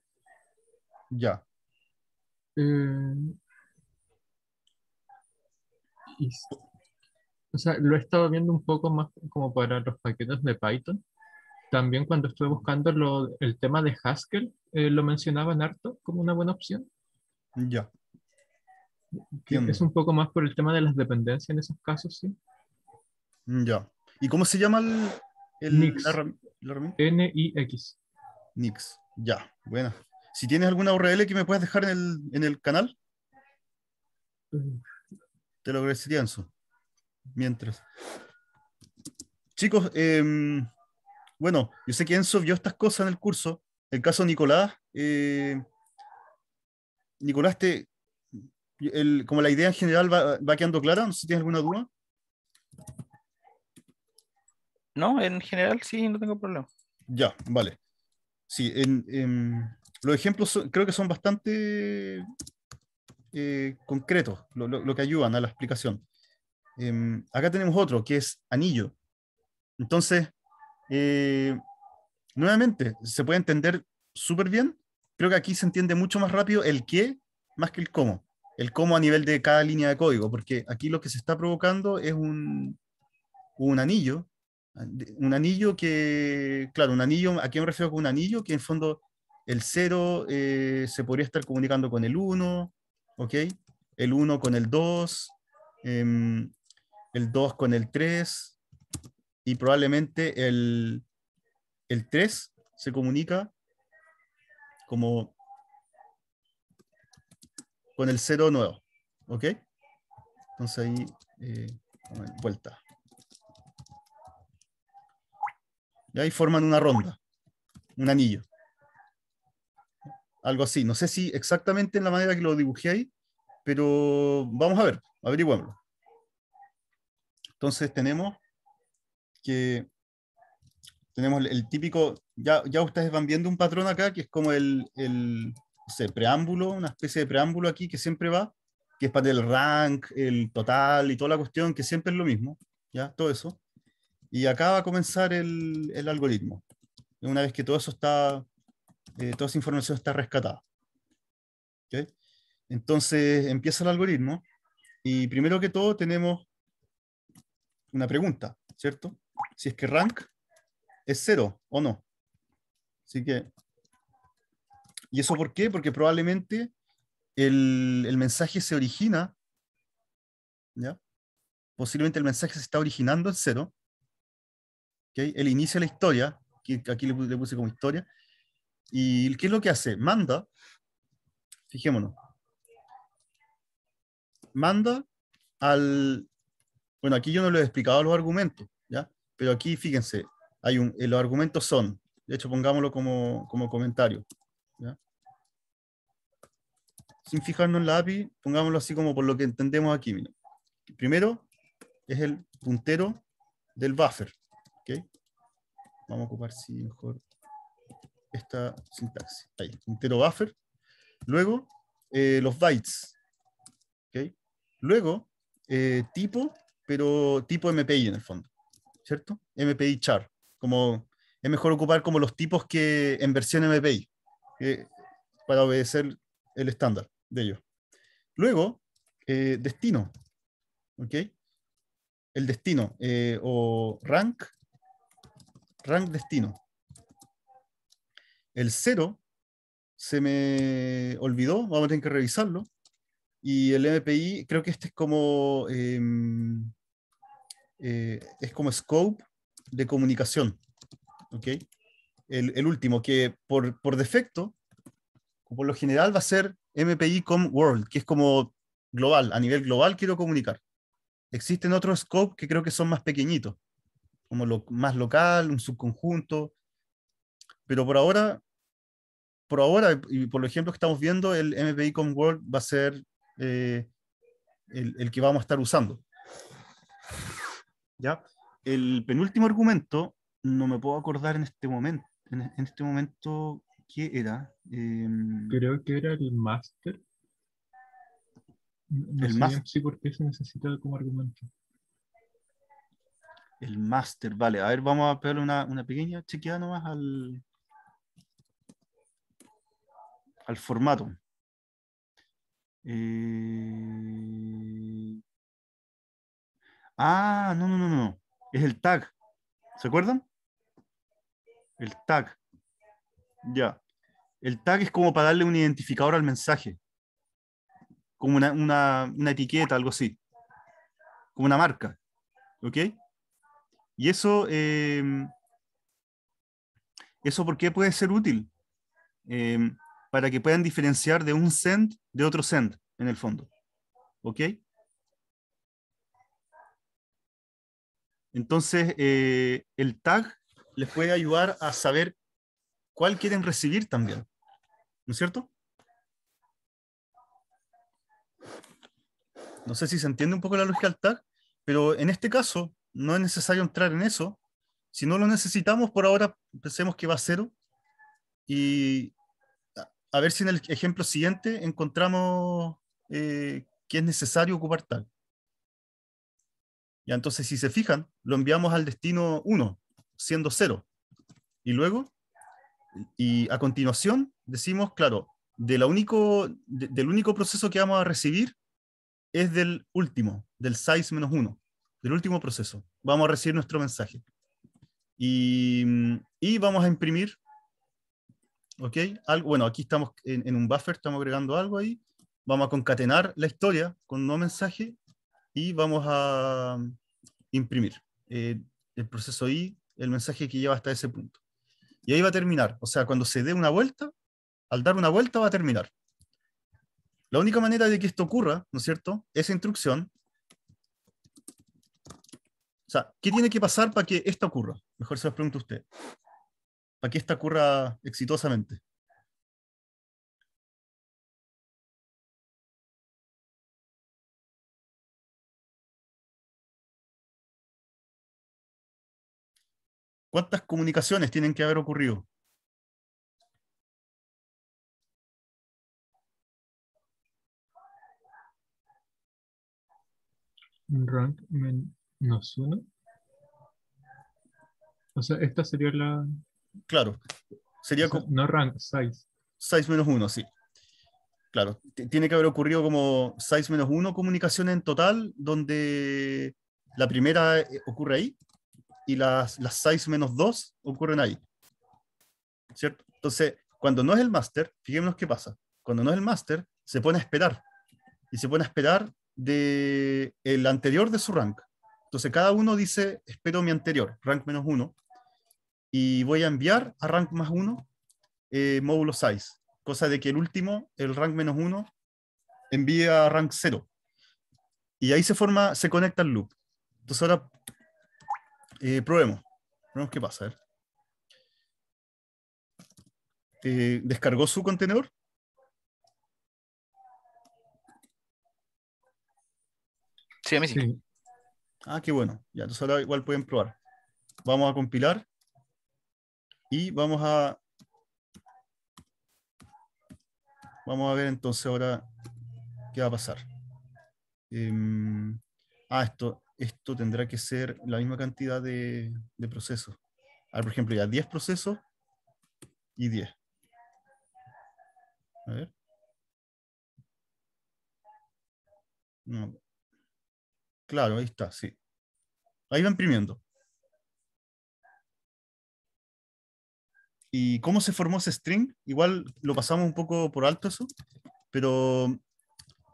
Ya. Eh, o sea, lo he estado viendo un poco más como para los paquetes de Python. También cuando estuve buscando el tema de Haskell, eh, lo lo en harto como una buena opción. Ya. Es un poco más por el tema de las dependencias en esos casos, sí. Ya. ¿Y cómo se llama el, Nix. N-I-X. Nix. Ya, bueno. Si tienes alguna URL que me puedas dejar en el, canal, mm. te lo agradecería, su... Mientras. Chicos, eh, bueno, yo sé que Enzo vio estas cosas en el curso. El caso de Nicolás, eh, Nicolás, te, como la idea en general va, quedando clara, no sé si tienes alguna duda. No, en general sí, no tengo problema. Ya, vale. Sí, los ejemplos creo que son bastante eh, concretos, lo, que ayudan a la explicación. Em, acá tenemos otro, que es anillo. Entonces, eh, nuevamente, se puede entender súper bien. Creo que aquí se entiende mucho más rápido el qué más que el cómo. El cómo a nivel de cada línea de código, porque aquí lo que se está provocando es un, un anillo. Un anillo que, claro, un anillo, ¿a quién me refiero con un anillo? Que en fondo el 0 eh, se podría estar comunicando con el 1, ¿ok? El 1 con el 2, em, el 2 con el 3, y probablemente el, el 3 se comunica como con el 0 nuevo. ¿Ok? Entonces ahí, eh, vuelta. Y ahí forman una ronda, un anillo. Algo así. No sé si exactamente en la manera que lo dibujé ahí, pero vamos a ver, averigüémoslo. Entonces tenemos que tenemos el típico, ya, ya ustedes van viendo un patrón acá, que es como el, el preámbulo, una especie de preámbulo aquí que siempre va, que es para el rank, el total y toda la cuestión, que siempre es lo mismo, ¿ya? Todo eso. Y acá va a comenzar el, el algoritmo, una vez que todo eso está, eh, toda esa información está rescatada. Entonces empieza el algoritmo y primero que todo tenemos una pregunta, ¿cierto? si es que rank es cero o no. Así que, ¿y eso por qué? Porque probablemente el, mensaje se origina, ¿ya? Posiblemente el mensaje se está originando en cero. ¿okay? El inicio de la historia, que aquí le, puse como historia. ¿Y qué es lo que hace? Manda, fijémonos, manda al... Bueno, aquí yo no lo he explicado los argumentos, ¿ya? Pero aquí, fíjense, hay un, eh, los argumentos son, de hecho, pongámoslo como, como comentario. Sin fijarnos en la API, pongámoslo así como por lo que entendemos aquí. Primero es el puntero del buffer. Vamos a ocupar, si mejor, esta sintaxis. Ahí, puntero buffer. Luego, eh, los bytes. Luego, eh, tipo, pero tipo MPI en el fondo. ¿cierto? MPI char. Como, es mejor ocupar como los tipos que en versión MPI, para obedecer el estándar de ellos. Luego, eh, destino. ¿Ok? El destino eh, o rank, rank destino. El cero se me olvidó, vamos a tener que revisarlo. Y el MPI, creo que este es como em, eh, es como scope de comunicación. ¿Ok? El, último, que por, defecto, por lo general va a ser MPI Com World, que es como global, a nivel global quiero comunicar. Existen otros scope que creo que son más pequeñitos, como lo, más local, un subconjunto, pero por ahora, por ahora, y por ejemplo que estamos viendo, el MPI Com World va a ser eh, el que vamos a estar usando. ¿ya? El penúltimo argumento, no me puedo acordar en este momento, en, este momento, ¿qué era? Em, Creo que era el máster. el máster. Sí, porque se necesita como argumento. El máster, vale. A ver, vamos a pegarle una, una pequeña chequeada nomás al, al formato. Eh, Ah, no, no, no, no. Es el tag. ¿Se acuerdan? El tag. Ya. El tag es como para darle un identificador al mensaje. Como una, etiqueta, algo así. Como una marca. ¿Ok? Y eso, eh, eso ¿por puede ser útil? Eh, para que puedan diferenciar de un send de otro send, en el fondo. ¿Ok? Entonces, eh, el tag les puede ayudar a saber cuál quieren recibir también. ¿No es cierto? No sé si se entiende un poco la lógica del tag, pero en este caso no es necesario entrar en eso. Si no lo necesitamos, por ahora pensemos que va a cero. Y a ver si en el ejemplo siguiente encontramos eh, que es necesario ocupar tag y entonces, si se fijan, lo enviamos al destino 1, siendo 0. Y luego, y a continuación, decimos, claro, de único, del único proceso que vamos a recibir es del último, del 6 menos 1, del último proceso. Vamos a recibir nuestro mensaje. Y, vamos a imprimir, ¿ok? Algo, bueno, aquí estamos en, un buffer, estamos agregando algo ahí. Vamos a concatenar la historia con un mensaje y vamos a mm, imprimir eh, el proceso y el mensaje que lleva hasta ese punto. Y ahí va a terminar. O sea, cuando se dé una vuelta, al dar una vuelta va a terminar. La única manera de que esto ocurra, ¿no es cierto?, esa instrucción. O sea, ¿qué tiene que pasar para que esto ocurra? Mejor se lo pregunto a usted. Para que esto ocurra exitosamente. ¿Cuántas comunicaciones tienen que haber ocurrido? Rank menos uno. O sea, esta sería la. Claro. Sería como... No rank, size. Size menos uno, sí. Claro. Tiene que haber ocurrido como size menos uno comunicaciones en total, donde la primera eh, ocurre ahí y las, las 6 menos 2 ocurren ahí. ¿Cierto? Entonces, cuando no es el master, fijémonos qué pasa. Cuando no es el master, se pone a esperar. Y se pone a esperar de el anterior de su rank. Entonces, cada uno dice, espero mi anterior, rank menos 1. Y voy a enviar a rank más 1 eh, módulo 6. Cosa de que el último, el rank menos 1, envía a rank 0. Y ahí se forma, se conecta el loop. Entonces ahora eh, probemos. Probemos qué pasa. Eh, ¿Descargó su contenedor? Sí, a mí sí. Ah, qué bueno. Ya, entonces ahora igual pueden probar. Vamos a compilar y vamos a... Vamos a ver entonces ahora qué va a pasar. Em, ah, esto, esto tendrá que ser la misma cantidad de, procesos. Ahora, por ejemplo, ya 10 procesos y 10. A ver. Claro, ahí está, sí. Ahí va imprimiendo. ¿Y cómo se formó ese string? Igual lo pasamos un poco por alto eso, pero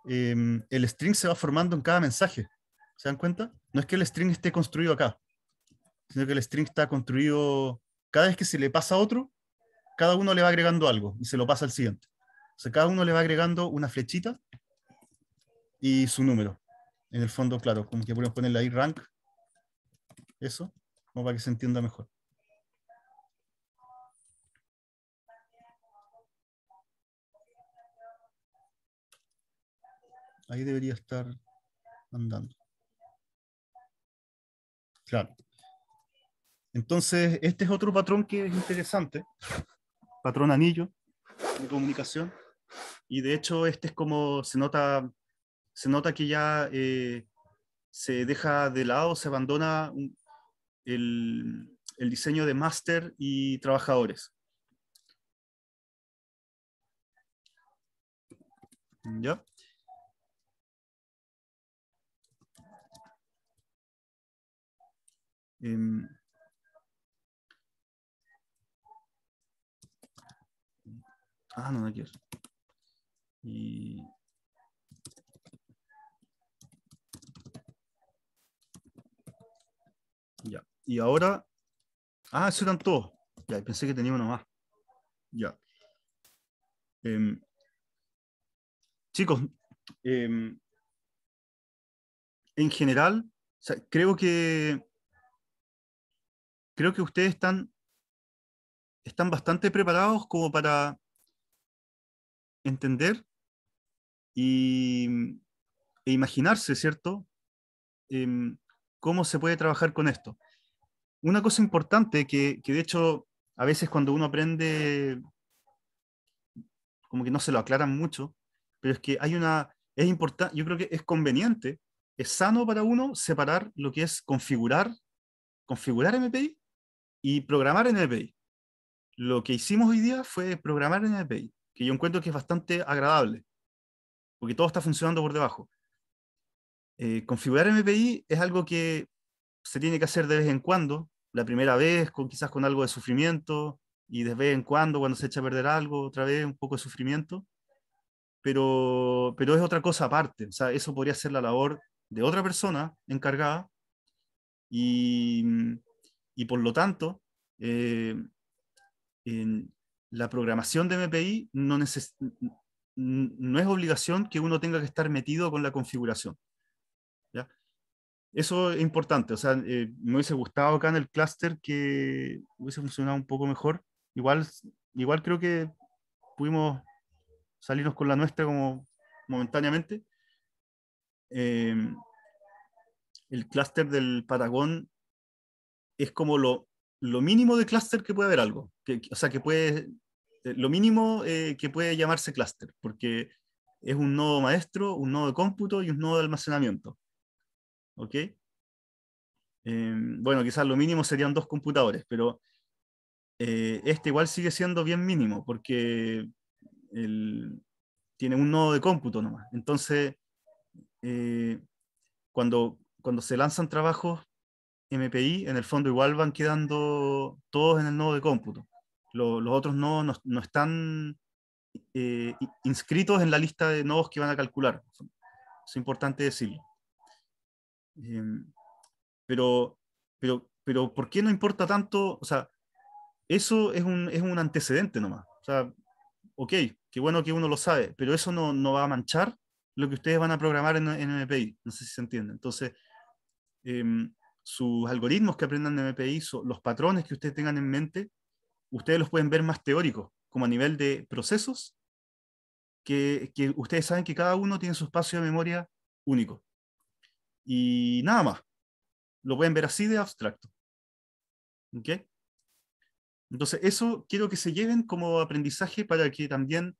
em, el string se va formando en cada mensaje. ¿Se dan cuenta? No es que el string esté construido acá, sino que el string está construido, cada vez que se le pasa a otro, cada uno le va agregando algo y se lo pasa al siguiente. O sea, cada uno le va agregando una flechita y su número. En el fondo, claro, como que podemos ponerle ahí rank, eso, como para que se entienda mejor. Ahí debería estar andando. Claro. Entonces, este es otro patrón que es interesante, patrón anillo de comunicación. Y de hecho, este es como se nota, se nota que ya eh, se deja de lado, se abandona el, el diseño de máster y trabajadores. ¿Ya? Em, ah, no, no Y... Ya. Y ahora. Ah, eso eran todos. Ya, pensé que tenía uno más. Ya. Em, chicos, em, en general, creo que creo que ustedes están, están bastante preparados como para entender e imaginarse, ¿cierto? Em, ¿Cómo se puede trabajar con esto? Una cosa importante que, que de hecho a veces cuando uno aprende como que no se lo aclaran mucho, pero es que hay una, es importante, yo creo que es conveniente, es sano para uno separar lo que es configurar, configurar MPI y programar en el Lo que hicimos hoy día fue programar en el que yo encuentro que es bastante agradable, porque todo está funcionando por debajo. Eh, configurar MPI es algo que se tiene que hacer de vez en cuando, la primera vez con, quizás con algo de sufrimiento y de vez en cuando cuando se echa a perder algo, otra vez un poco de sufrimiento, pero, pero es otra cosa aparte, o sea, eso podría ser la labor de otra persona encargada y, y por lo tanto, eh, en la programación de MPI no, no es obligación que uno tenga que estar metido con la configuración. Eso es importante. O sea, eh, me hubiese gustado acá en el clúster que hubiese funcionado un poco mejor. Igual, igual creo que pudimos salirnos con la nuestra como momentáneamente. Eh, el clúster del Patagón es como lo, lo mínimo de clúster que puede haber algo. Que, o sea, que puede, eh, lo mínimo eh, que puede llamarse clúster, porque es un nodo maestro, un nodo de cómputo y un nodo de almacenamiento. ¿Ok? Em, bueno, quizás lo mínimo serían dos computadores, pero eh, este igual sigue siendo bien mínimo, porque tiene un nodo de cómputo nomás. Entonces, cuando, cuando se lanzan trabajos MPI, en el fondo igual van quedando todos en el nodo de cómputo. los otros nodos no, no están eh, inscritos en la lista de nodos que van a calcular. Es importante decirlo. Em, pero, pero, pero, ¿por qué no importa tanto? O sea, eso es un, es un antecedente nomás. O sea, ok, qué bueno que uno lo sabe, pero eso no, no va a manchar lo que ustedes van a programar en, MPI. No sé si se entiende. Entonces, em, sus algoritmos que aprendan de MPI, los patrones que ustedes tengan en mente, ustedes los pueden ver más teóricos, como a nivel de procesos, que, ustedes saben que cada uno tiene su espacio de memoria único. Y nada más. Lo pueden ver así de abstracto. ¿Ok? Entonces, eso quiero que se lleven como aprendizaje para que también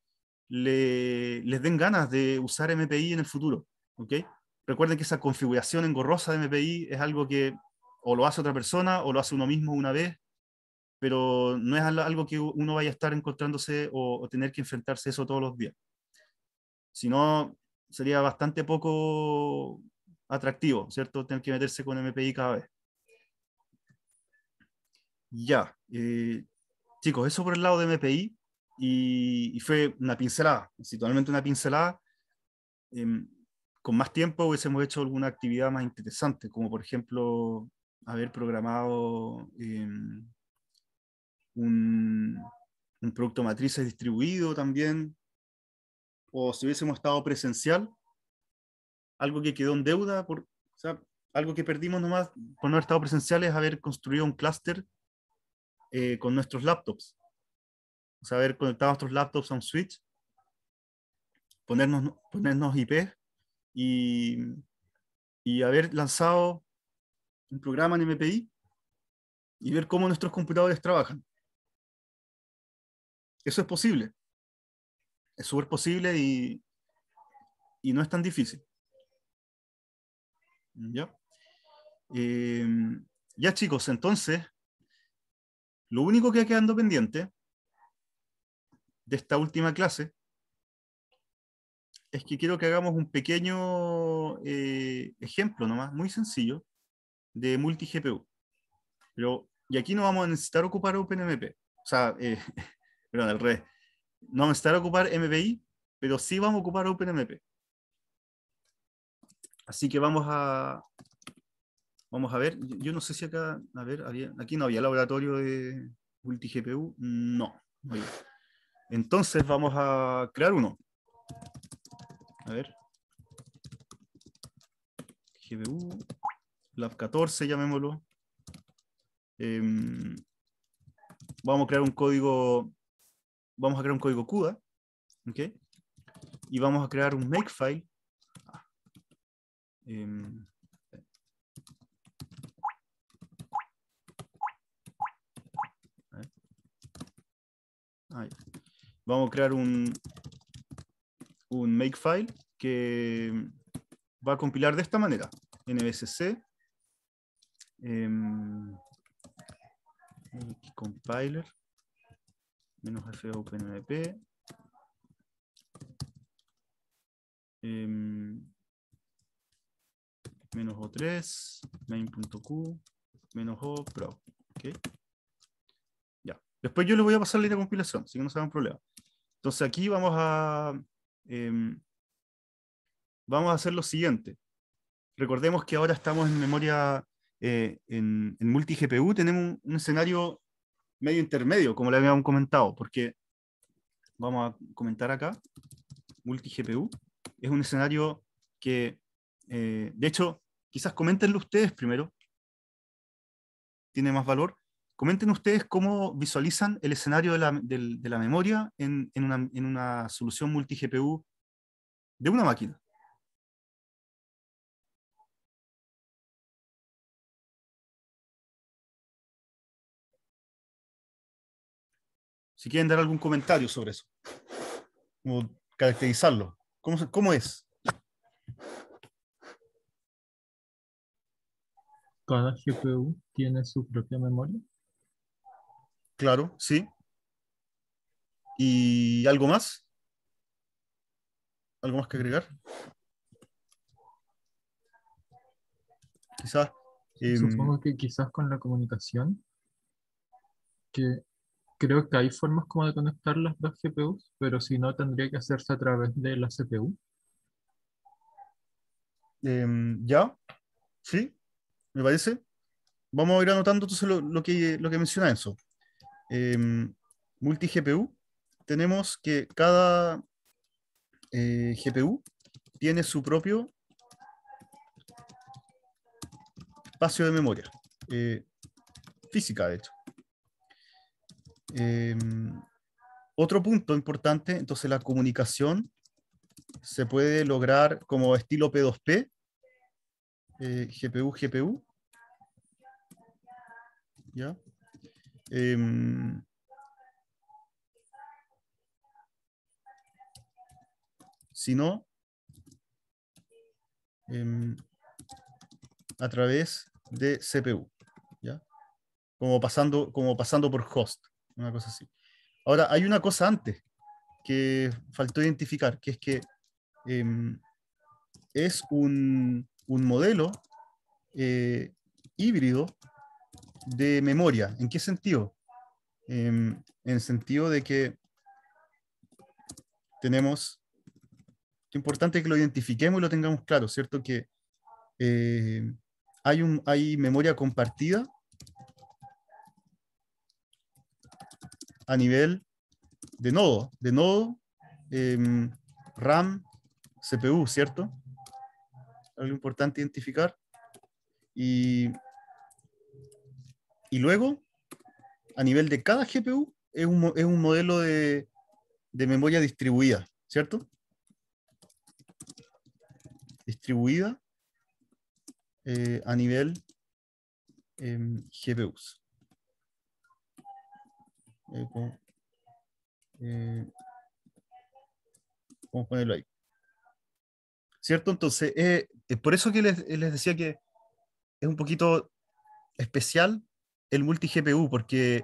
le, les den ganas de usar MPI en el futuro. ¿Ok? Recuerden que esa configuración engorrosa de MPI es algo que o lo hace otra persona o lo hace uno mismo una vez, pero no es algo que uno vaya a estar encontrándose o, tener que enfrentarse eso todos los días. Si no, sería bastante poco atractivo, ¿cierto? Tener que meterse con MPI cada vez. Ya, eh, chicos, eso por el lado de MPI y, fue una pincelada, totalmente una pincelada. Eh, con más tiempo hubiésemos hecho alguna actividad más interesante, como por ejemplo haber programado em, un, producto matriz distribuido también, o si hubiésemos estado presencial, algo que quedó en deuda, o sea, algo que perdimos nomás por no haber estado presencial es haber construido un clúster eh, con nuestros laptops, o sea, haber conectado nuestros laptops a un switch, ponernos, ponernos IP y, haber lanzado un programa en MPI y ver cómo nuestros computadores trabajan. Eso es posible. Es súper posible y, no es tan difícil. ¿Ya? Eh, ya chicos, entonces, lo único que ha quedando pendiente de esta última clase es que quiero que hagamos un pequeño eh, ejemplo nomás, muy sencillo, de multi-GPU. Pero, y aquí no vamos a necesitar ocupar OpenMP, o sea, eh, perdón, el No vamos a necesitar ocupar MPI, pero sí vamos a ocupar OpenMP. Así que vamos a, vamos a ver, yo no sé si acá, a ver, aquí no había laboratorio de multi-GPU, no, Entonces vamos a crear uno. A ver. GPU. Lab 14, llamémoslo. Em, vamos a crear un código. Vamos a crear un código CUDA. ¿Ok? Y vamos a crear un makefile. Em, vamos a crear un, un makefile que va a compilar de esta manera. Nvcc. Em, compiler. Menos F em, menos O3, main.q, menos O, pro. ¿Okay? Ya. Después yo le voy a pasar la línea de compilación, así que no se un problema. Entonces aquí vamos a, Em, vamos a hacer lo siguiente. Recordemos que ahora estamos en memoria, eh, en, multi-GPU, tenemos un, escenario medio intermedio, como le habíamos comentado, porque vamos a comentar acá, multi-GPU, es un escenario que, eh, de hecho, quizás coméntenlo ustedes primero, tiene más valor, Comenten ustedes cómo visualizan el escenario de la, memoria en, una, solución multi-GPU de una máquina. si quieren dar algún comentario sobre eso, caracterizarlo. cómo es? ¿Cada GPU tiene su propia memoria? Claro, sí. ¿Y algo más? ¿Algo más que agregar? Quizás. Em, supongo que quizás con la comunicación, que creo que hay formas como de conectar las dos GPUs, pero si no, tendría que hacerse a través de la CPU. Em, ¿Ya? ¿Sí? ¿Me parece? Vamos a ir anotando entonces lo que, lo que menciona eso. Em, multi-GPU, tenemos que cada eh, GPU tiene su propio espacio de memoria, eh, física de hecho. Em, otro punto importante, entonces la comunicación se puede lograr como estilo P2P, eh, GPU-GPU. ¿Ya? Em, sino sino em, a través de CPU, ¿ya? Como pasando, como pasando por host, una cosa así. Ahora, hay una cosa antes que faltó identificar, que es que em, es un, un modelo eh, híbrido de memoria. ¿En qué sentido? Em, en el sentido de que tenemos, importante que lo identifiquemos y lo tengamos claro, ¿cierto? Que eh, hay, un, hay memoria compartida a nivel de nodo, de nodo, em, RAM, CPU, ¿cierto? Algo importante identificar. Y y luego, a nivel de cada GPU, es un, es un modelo de, memoria distribuida, ¿cierto? Distribuida eh, a nivel GPU. Em, GPUs. Eh, eh, vamos a ponerlo ahí. ¿Cierto? Entonces, por eso que les, les decía que es un poquito especial el multi-GPU, porque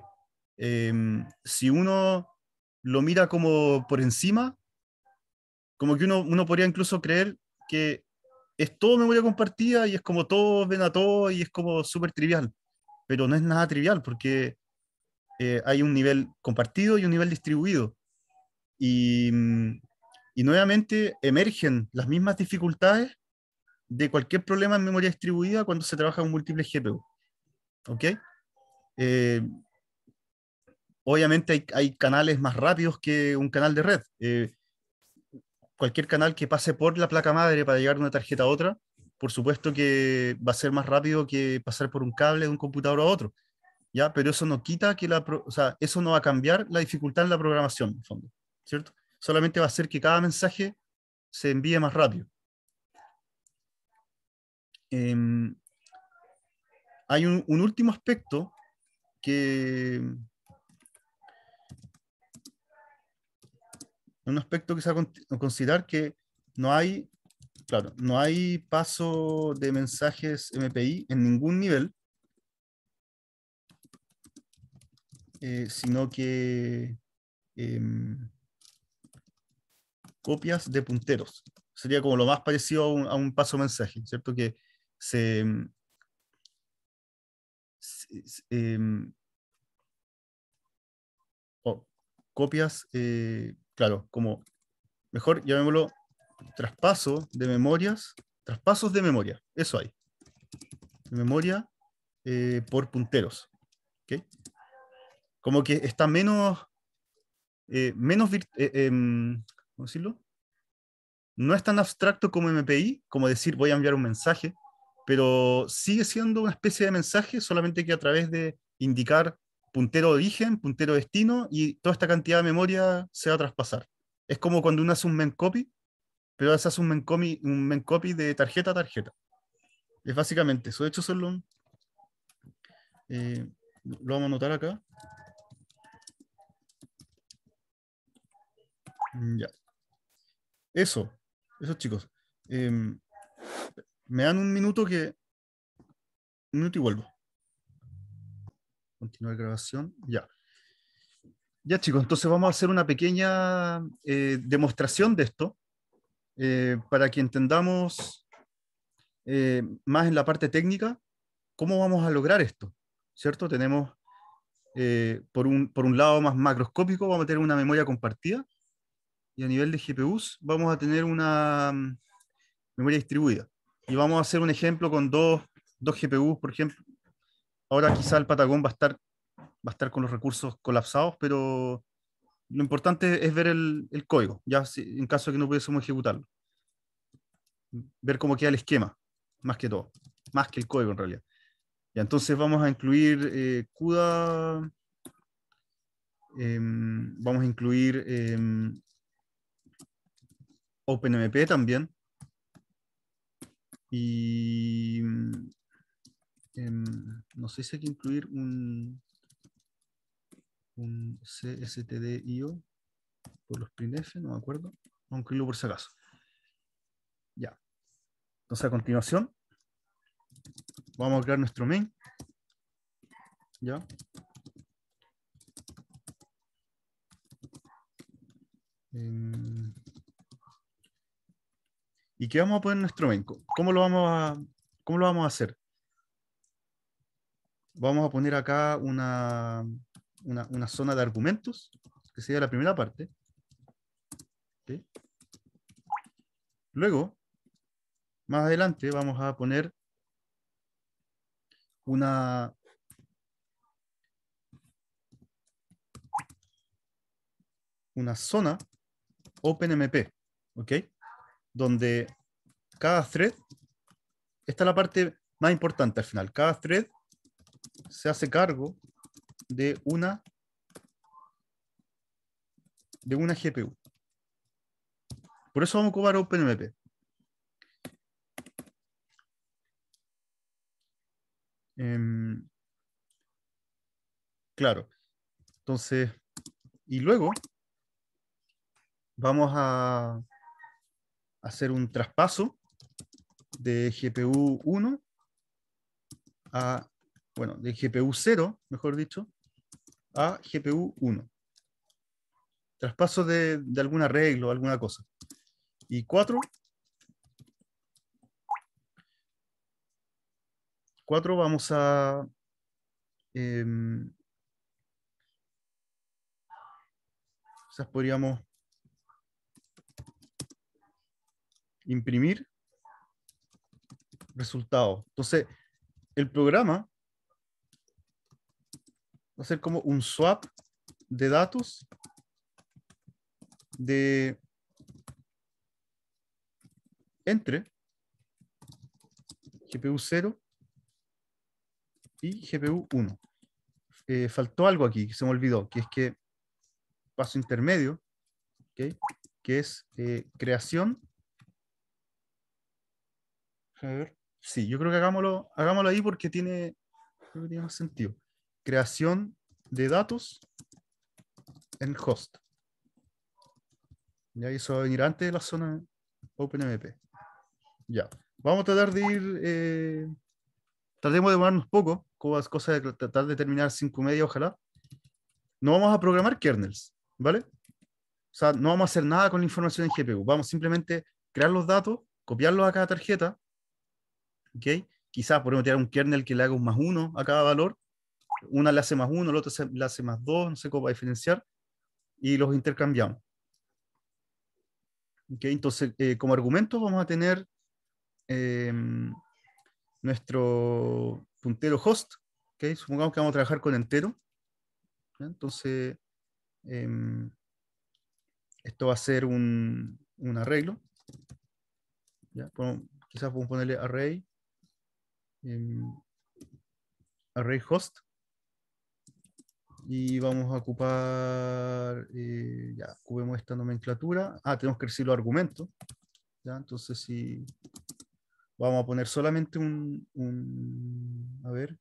em, si uno lo mira como por encima, como que uno, uno podría incluso creer que es todo memoria compartida y es como todos ven a todo y es como súper trivial, pero no es nada trivial porque eh, hay un nivel compartido y un nivel distribuido. Y, y nuevamente emergen las mismas dificultades de cualquier problema en memoria distribuida cuando se trabaja con múltiple GPU. ¿Ok? Eh, obviamente hay, canales más rápidos que un canal de red. Eh, cualquier canal que pase por la placa madre para llegar de una tarjeta a otra, por supuesto que va a ser más rápido que pasar por un cable de un computador a otro. ¿ya? Pero eso no quita que la, o sea, eso no va a cambiar la dificultad en la programación, en fondo, ¿cierto? Solamente va a hacer que cada mensaje se envíe más rápido. Em, hay un, último aspecto un aspecto que se va a considerar que no hay, claro, no hay paso de mensajes MPI en ningún nivel, eh, sino que em, copias de punteros. Sería como lo más parecido a un paso mensaje, ¿cierto? Que se, em, Em, copias, eh, claro, como mejor llamémoslo traspaso de memorias, traspasos de memoria, eso hay. memoria eh, por punteros. Como que está menos, eh, menos, em, ¿cómo decirlo? No es tan abstracto como MPI, como decir voy a enviar un mensaje, pero sigue siendo una especie de mensaje, solamente que a través de indicar puntero origen, puntero destino, y toda esta cantidad de memoria se va a traspasar. Es como cuando uno hace un copy pero hace un memcopy, un de tarjeta a tarjeta. Es básicamente eso. De hecho, solo eh, lo vamos a anotar acá. Mm, ya. Eso, eso chicos. Em, me dan un minuto que. minuto y vuelvo. Continuar grabación. Ya. Ya, chicos, entonces vamos a hacer una pequeña eh, demostración de esto eh, para que entendamos eh, más en la parte técnica cómo vamos a lograr esto. ¿Cierto? Tenemos, por un, por, un, lado más macroscópico, vamos a tener una memoria compartida y a nivel de GPUs vamos a tener una mm, memoria distribuida y vamos a hacer un ejemplo con dos, dos GPUs, por ejemplo. Ahora quizá el Patagón va a estar, va a estar con los recursos colapsados, pero lo importante es ver el, código, ya en caso de que no pudiésemos ejecutarlo. Ver cómo queda el esquema, más que todo, más que el código en realidad. y entonces vamos a incluir eh, CUDA, em, vamos a incluir em, OpenMP también, y no sé si hay que incluir un, un por los printf, no me acuerdo. Vamos a incluirlo por si acaso. Ya. Entonces a continuación vamos a crear nuestro main. Ya. Em, ¿Y qué vamos a poner en nuestro main? ¿Cómo lo vamos a, cómo lo vamos a hacer? Vamos a poner acá una, una, zona de argumentos, que sería la primera parte. Luego, más adelante, vamos a poner una, una zona OpenMP, ¿ok? donde cada thread, esta es la parte más importante al final, cada thread se hace cargo de una de una GPU. Por eso vamos a ocupar OpenMP. Em, claro. Entonces, y luego vamos a hacer un traspaso de GPU 1 a, bueno, de GPU 0, mejor dicho, a GPU 1. Traspaso de, algún arreglo, alguna cosa. Y 4, 4 vamos a... Em, quizás podríamos imprimir Resultado. Entonces, el programa va a ser como un swap de datos de entre GPU 0 y GPU 1. Eh, faltó algo aquí, se me olvidó, que es que paso intermedio, que es eh, creación Sí, yo creo que hagámoslo, hagámoslo ahí porque tiene, tiene más sentido. Creación de datos en host. Ya hizo venir antes de la zona OpenMP. Ya. Vamos a tratar de ir. Eh, tratemos de demorarnos poco, cosas de tratar de terminar 5 y media, ojalá. No vamos a programar kernels, ¿vale? O sea, no vamos a hacer nada con la información en GPU. Vamos simplemente crear los datos, copiarlos a cada tarjeta, Quizás podemos tirar un kernel que le haga un más uno a cada valor. Una le hace más uno, la otra le hace más dos, no sé cómo va a diferenciar. Y los intercambiamos. Entonces, eh, como argumentos vamos a tener em, nuestro puntero host. Supongamos que vamos a trabajar con entero. Entonces, em, esto va a ser un, arreglo. quizás podemos ponerle array array host y vamos a ocupar, eh, ya, ocupemos esta nomenclatura. Ah, tenemos que decir los argumentos. ¿ya? Entonces, si vamos a poner solamente un, a ver,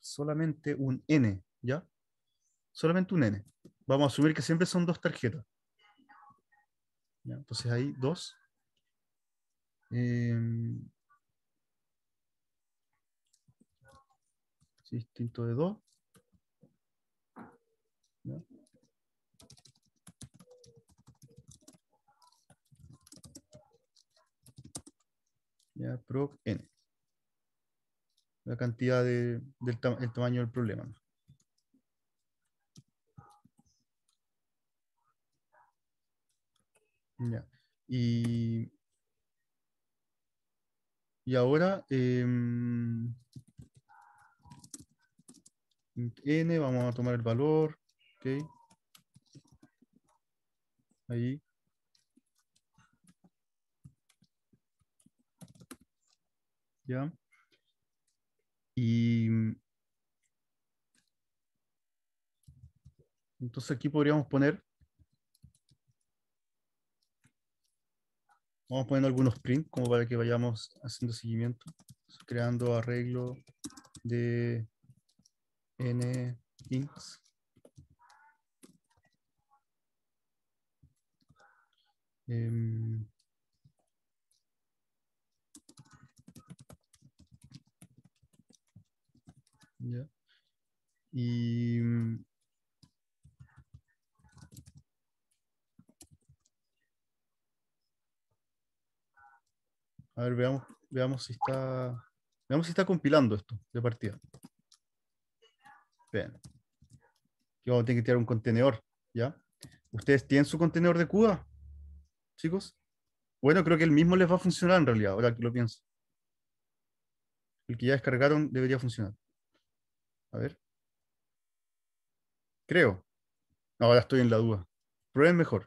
solamente un n, ¿ya? Solamente un n. Vamos a asumir que siempre son dos tarjetas. Entonces ahí, dos. Eh, distinto de 2. Ya, proc n. La cantidad de, del el tamaño del problema. Ya. Y, y ahora, eh, n, vamos a tomar el valor, ok. Ahí. Ya. Y entonces aquí podríamos poner Vamos poniendo algunos print. como para que vayamos haciendo seguimiento, creando arreglo de N em, Y mm, a ver, veamos, veamos si está. Veamos si está compilando esto de partida. Bien. yo tengo que tirar un contenedor, ¿ya? ¿Ustedes tienen su contenedor de Cuba, chicos? Bueno, creo que el mismo les va a funcionar en realidad, ahora que lo pienso. El que ya descargaron debería funcionar. A ver. Creo. ahora estoy en la duda. Prueben mejor.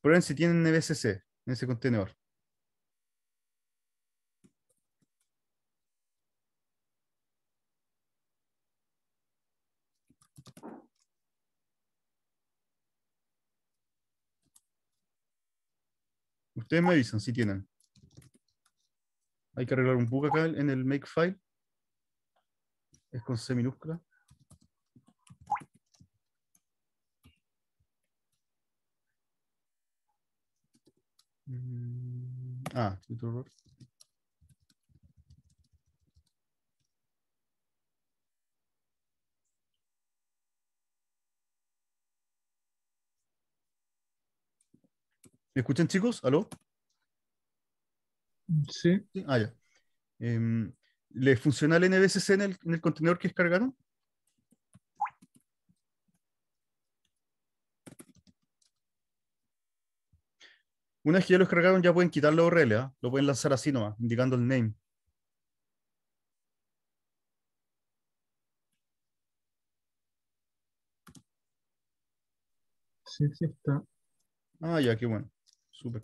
Prueben si tienen NBCC en ese contenedor. me avisan si tienen. Hay que arreglar un bug acá en el makefile. Es con C minúscula. Mm, ah, ¿Me escuchan chicos? ¿Aló? Sí. Ah, ya. Eh, funciona el NBCC en el, contenedor que descargaron? Una vez que ya lo descargaron, ya pueden quitar la URL, ¿ah? lo pueden lanzar así nomás, indicando el name. Sí, sí está. Ah, ya, qué bueno. Súper.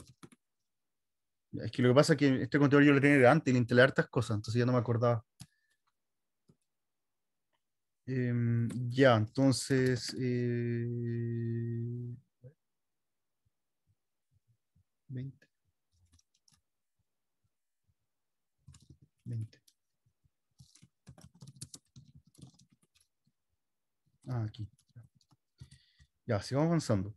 Es que lo que pasa es que este contenido yo lo tenía antes y le instalé hartas cosas, entonces ya no me acordaba. Em, ya, entonces. 20. Eh, 20. Ah, aquí. Ya, sigamos avanzando.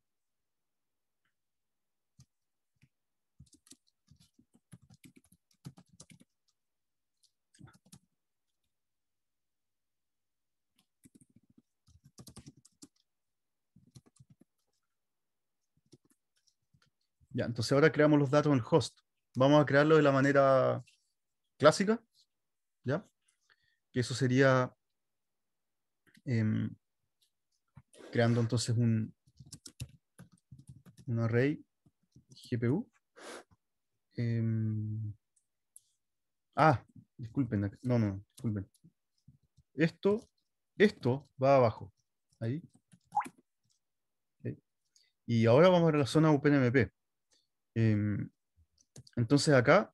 Ya, entonces ahora creamos los datos en el host. Vamos a crearlo de la manera clásica, ¿ya? Que eso sería em, creando entonces un, un array GPU. Em, ah, disculpen, no, no, disculpen. Esto, esto va abajo, ahí. Y ahora vamos a la zona UPNMP. Em, entonces acá,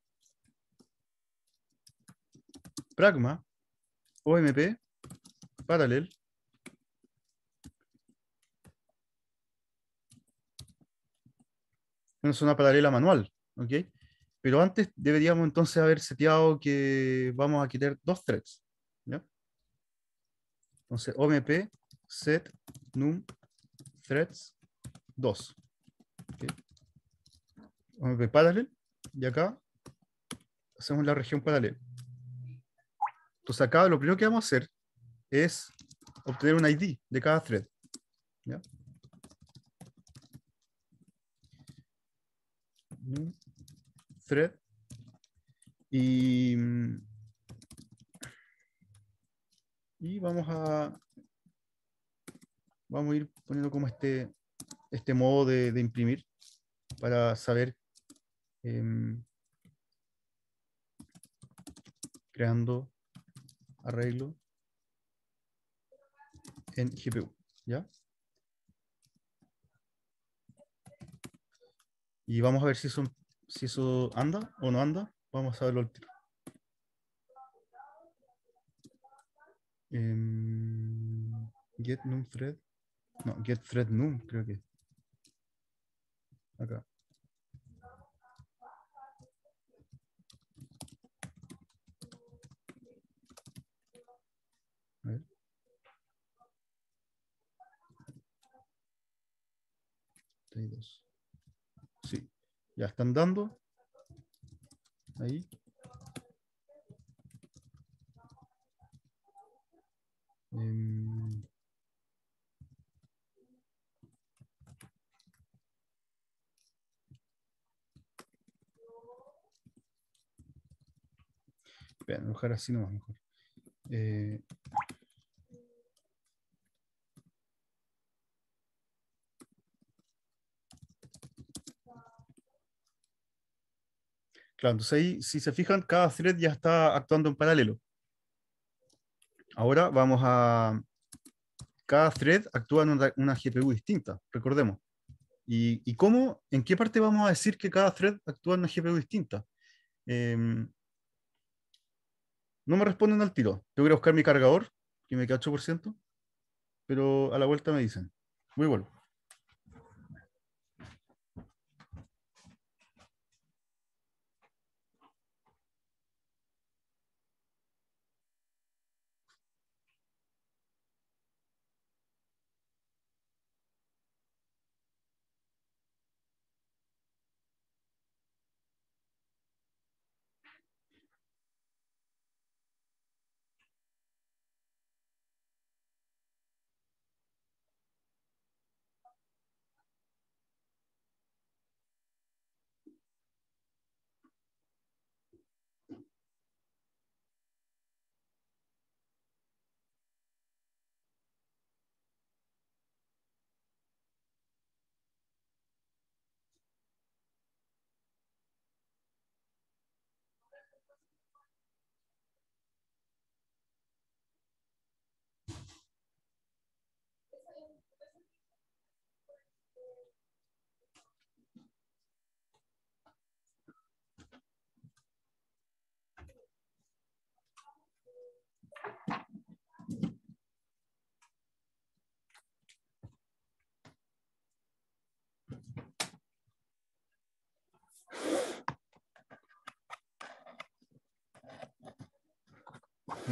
pragma, OMP, paralel, es una paralela manual, ¿ok? Pero antes deberíamos entonces haber seteado que vamos a quitar dos threads, ¿ya? Entonces, OMP set num threads 2 vamos a ver paralel, y acá hacemos la región paralela. Entonces acá lo primero que vamos a hacer es obtener un ID de cada thread. ¿ya? Thread. Y, y vamos a vamos a ir poniendo como este, este modo de imprimir para saber Em, creando arreglo en GPU, ¿ya? Y vamos a ver si eso, si eso anda o no anda. Vamos a ver lo último em, get num thread. No, get thread num, creo que. Acá. Sí, ya están dando. Ahí. Em, Vean, así nomás mejor. Eh, Claro, entonces ahí, si se fijan, cada thread ya está actuando en paralelo. Ahora vamos a... Cada thread actúa en una, GPU distinta, recordemos. Y, ¿Y, cómo, en qué parte vamos a decir que cada thread actúa en una GPU distinta? Em, no me responden al tiro. Tengo que buscar mi cargador, que me queda 8%, pero a la vuelta me dicen. Muy bueno.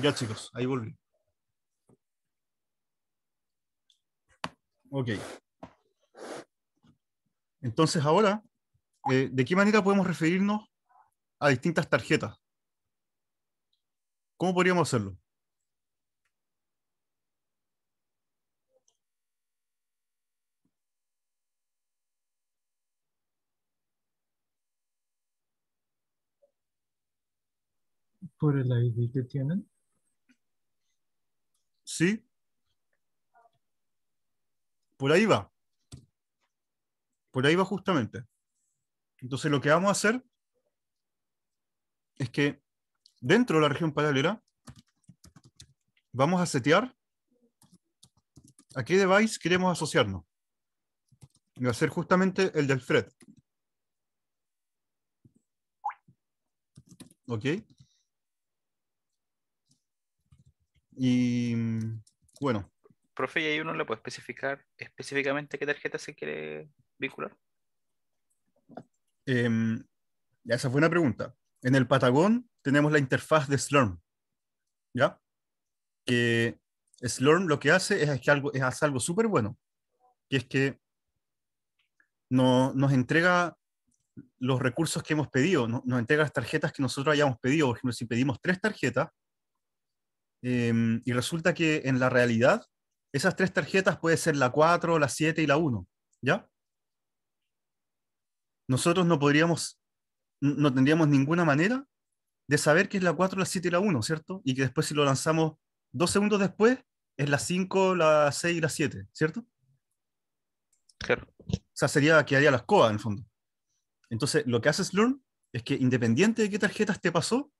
Ya chicos, ahí volví. Ok. Entonces ahora, eh, ¿de qué manera podemos referirnos a distintas tarjetas? ¿Cómo podríamos hacerlo? Por el ID que tienen. ¿Sí? Por ahí va. Por ahí va justamente. Entonces lo que vamos a hacer es que dentro de la región paralela vamos a setear a qué device queremos asociarnos. Va a ser justamente el del FRED ¿Ok? Y mm, bueno. Profe, ¿y ahí uno le puede especificar específicamente qué tarjeta se quiere vincular? Em, esa fue una pregunta. En el Patagón tenemos la interfaz de Slurm, ¿ya? Que Slurm lo que hace es que algo, es algo súper bueno, que es que no, nos entrega los recursos que hemos pedido, no, nos entrega las tarjetas que nosotros hayamos pedido. Por ejemplo, si pedimos tres tarjetas, Em, y resulta que en la realidad, esas tres tarjetas pueden ser la 4, la 7 y la 1, ¿ya? Nosotros no podríamos, no tendríamos ninguna manera de saber que es la 4, la 7 y la 1, ¿cierto? Y que después si lo lanzamos dos segundos después, es la 5, la 6 y la 7, ¿cierto? Claro. O sea, sería que haría las escoba en el fondo. Entonces, lo que hace Slurm es que independiente de qué tarjetas te pasó,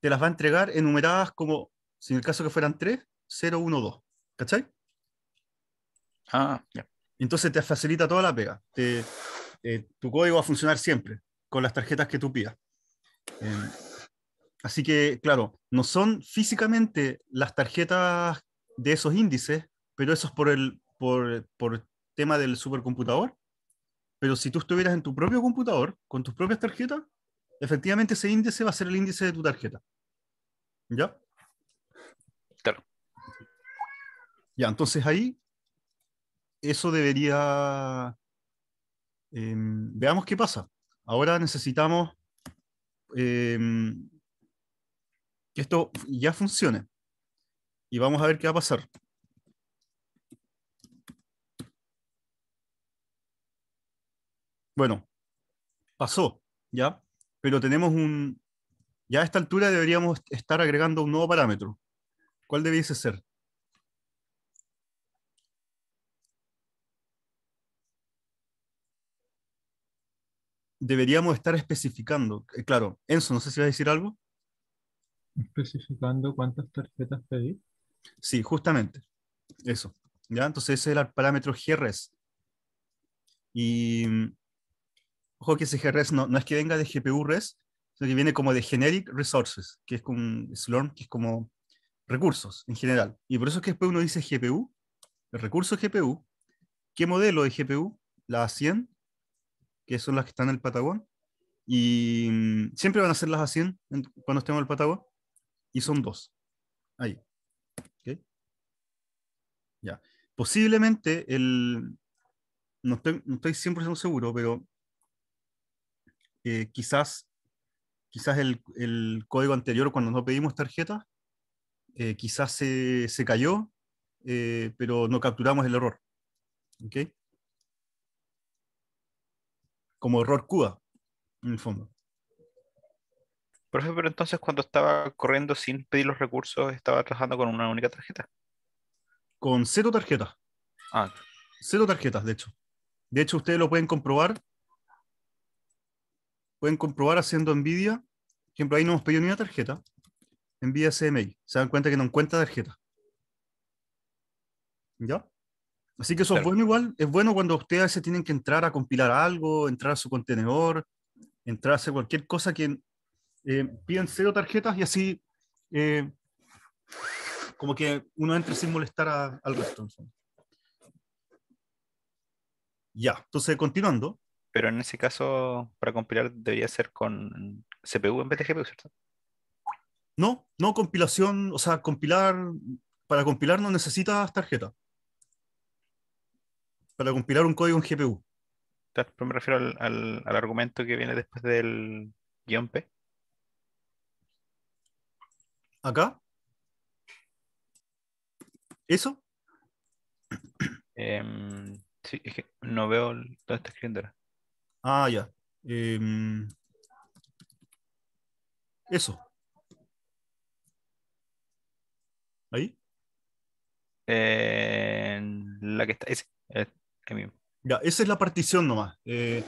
te las va a entregar enumeradas como si en el caso que fueran 3, 0, 1, 2. ¿Cachai? Ah, ya. Entonces te facilita toda la pega. Eh, tu código va a funcionar siempre con las tarjetas que tú pidas. Em, así que, claro, no son físicamente las tarjetas de esos índices, pero eso es por el por, por tema del supercomputador. Pero si tú estuvieras en tu propio computador, con tus propias tarjetas, efectivamente ese índice va a ser el índice de tu tarjeta. ¿Ya? Ya, entonces ahí eso debería... Em, veamos qué pasa. Ahora necesitamos em, que esto ya funcione. Y vamos a ver qué va a pasar. Bueno, pasó, ¿ya? Pero tenemos un... Ya a esta altura deberíamos estar agregando un nuevo parámetro. ¿Cuál debiese ser? deberíamos estar especificando. Eh, claro, Enzo, no sé si va a decir algo. Especificando cuántas tarjetas pedí. Sí, justamente. Eso. ¿ya? Entonces ese era el parámetro GRES. Y ojo que ese GRES no, no es que venga de GPU RES, sino que viene como de Generic Resources, que es como que es como recursos en general. Y por eso es que después uno dice GPU, el recurso GPU, qué modelo de GPU, la 100, que son las que están en el Patagón. Y mm, siempre van a ser las 100 cuando estemos en el Patagón. Y son dos. Ahí. ¿Okay? Ya. Posiblemente el... No estoy, no estoy seguro, pero eh, quizás, quizás el, el, código anterior cuando no pedimos tarjetas, eh, quizás se, se cayó, eh, pero no capturamos el error. ¿Okay? como error Cuba, en el fondo. Profe, pero entonces cuando estaba corriendo sin pedir los recursos, estaba trabajando con una única tarjeta. Con cero tarjetas. Ah. Cero tarjetas, de hecho. De hecho, ustedes lo pueden comprobar. Pueden comprobar haciendo NVIDIA. Por ejemplo, ahí no hemos pedido ni una tarjeta. NVIDIA CMI. Se dan cuenta que no encuentra tarjeta. ¿Ya? Así que eso es bueno igual, es bueno cuando ustedes se tienen que entrar a compilar algo, entrar a su contenedor, entrar a hacer cualquier cosa que eh, piden cero tarjetas y así eh, como que uno entre sin molestar a, al resto. Ya, entonces continuando. Pero en ese caso, para compilar debería ser con CPU en vez de GPU, ¿cierto? No, no compilación, o sea, compilar, para compilar no necesitas tarjeta para compilar un código en GPU. Pues me refiero al, argumento que viene después del guión P. ¿Acá? ¿Eso? Em, sí, es que no veo Dónde está Ah, ya. Em, eso. ¿Ahí? la que está. Ese, este. Ya, esa es la partición nomás. Eh,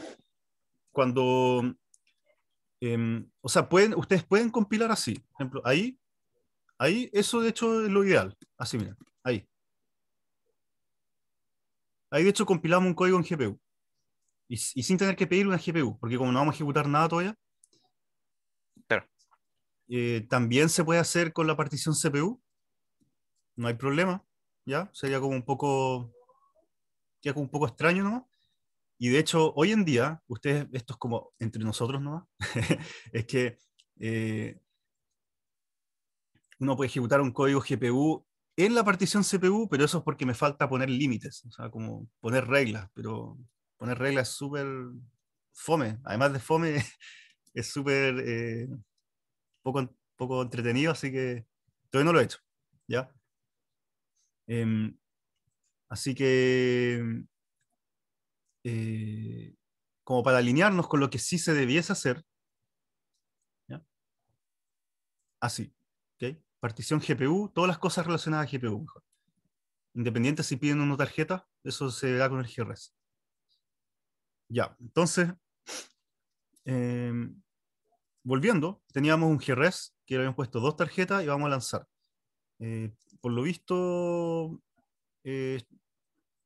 cuando, em, o sea, pueden, ustedes pueden compilar así. ejemplo, ahí, ahí, eso de hecho es lo ideal. Así, mira, ahí. Ahí de hecho compilamos un código en GPU. Y, sin tener que pedir una GPU, porque como no vamos a ejecutar nada todavía, eh, también se puede hacer con la partición CPU. No hay problema. ¿Ya? Sería como un poco que es un poco extraño, ¿no? Y de hecho, hoy en día, ustedes, esto es como entre nosotros, ¿no? es que eh, uno puede ejecutar un código GPU en la partición CPU, pero eso es porque me falta poner límites, o sea, como poner reglas, pero poner reglas es súper fome, además de fome, es súper eh, poco, poco entretenido, así que todavía no lo he hecho, ¿ya? Em, Así que, eh, como para alinearnos con lo que sí se debiese hacer, así, partición GPU, todas las cosas relacionadas a GPU, mejor. Independiente si piden una tarjeta, eso se da con el GRES. Ya, entonces, em, volviendo, teníamos un GRES. que le habíamos puesto dos tarjetas y vamos a lanzar. Eh, por lo visto, eh,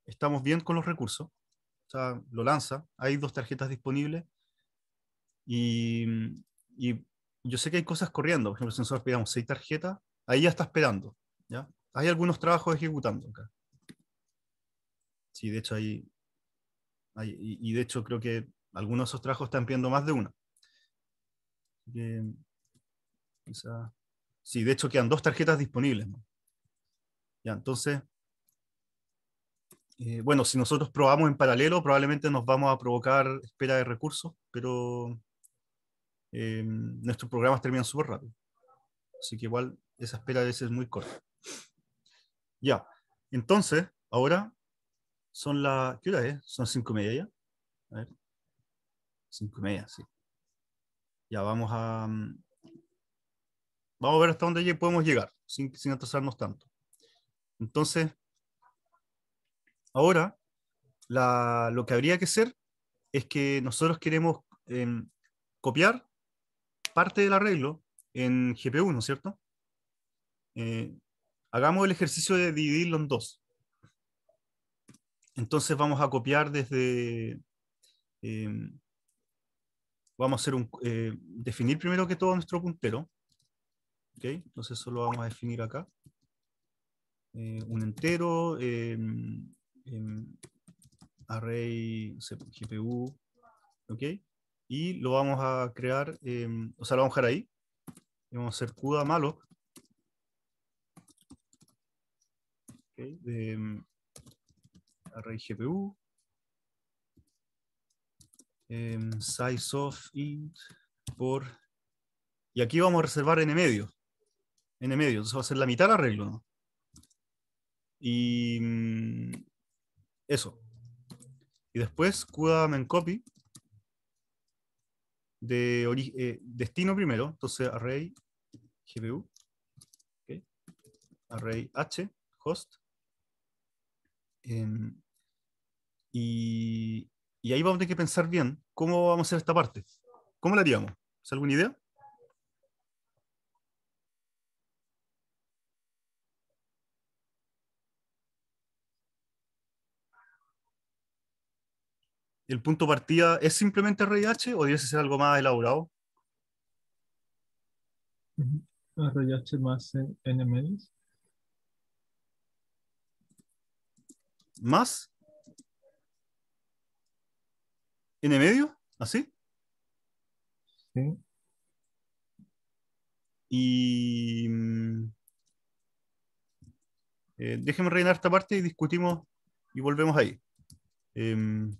estamos bien con los recursos, o sea, lo lanza, hay dos tarjetas disponibles y, yo sé que hay cosas corriendo, por ejemplo, si nosotros pegamos seis tarjetas, ahí ya está esperando, ¿ya? Hay algunos trabajos ejecutando acá. Sí, de hecho hay, y, de hecho creo que algunos de esos trabajos están pidiendo más de una. sí, de hecho quedan dos tarjetas disponibles. Ya, entonces, eh, bueno, si nosotros probamos en paralelo, probablemente nos vamos a provocar espera de recursos, pero eh, nuestros programas terminan súper rápido. Así que igual esa espera a veces es muy corta. Ya, entonces, ahora son las, ¿qué hora es? Son cinco y media ya. A ver. Cinco y media, sí. Ya vamos a, mm, vamos a ver hasta dónde podemos llegar, sin, sin atrasarnos tanto. Entonces, Ahora, lo que habría que hacer es que nosotros queremos em, copiar parte del arreglo en GP1, cierto? Eh, hagamos el ejercicio de dividirlo en dos. Entonces vamos a copiar desde... Em, vamos a hacer un, eh, definir primero que todo nuestro puntero. Entonces eso lo vamos a definir acá. Eh, un entero, em, array GPU, ¿ok? Y lo vamos a crear, em, o sea, lo vamos a dejar ahí. vamos a hacer CUDA malo. Okay, de em, array GPU. Em, size of int por... Y aquí vamos a reservar n medio. n medio, entonces va a ser la mitad del arreglo. Y eso. Y después CUDA copy de eh, destino primero, entonces array GPU, array H, host. Em, y, ahí vamos a tener que pensar bien cómo vamos a hacer esta parte. ¿Cómo la haríamos? ¿Es alguna idea? ¿el punto partida es simplemente RIH o debe ser algo más elaborado? RIH más medios. ¿Más? ¿N medio? ¿Así? Sí. Y mm, eh, déjenme rellenar esta parte y discutimos y volvemos ahí. Em,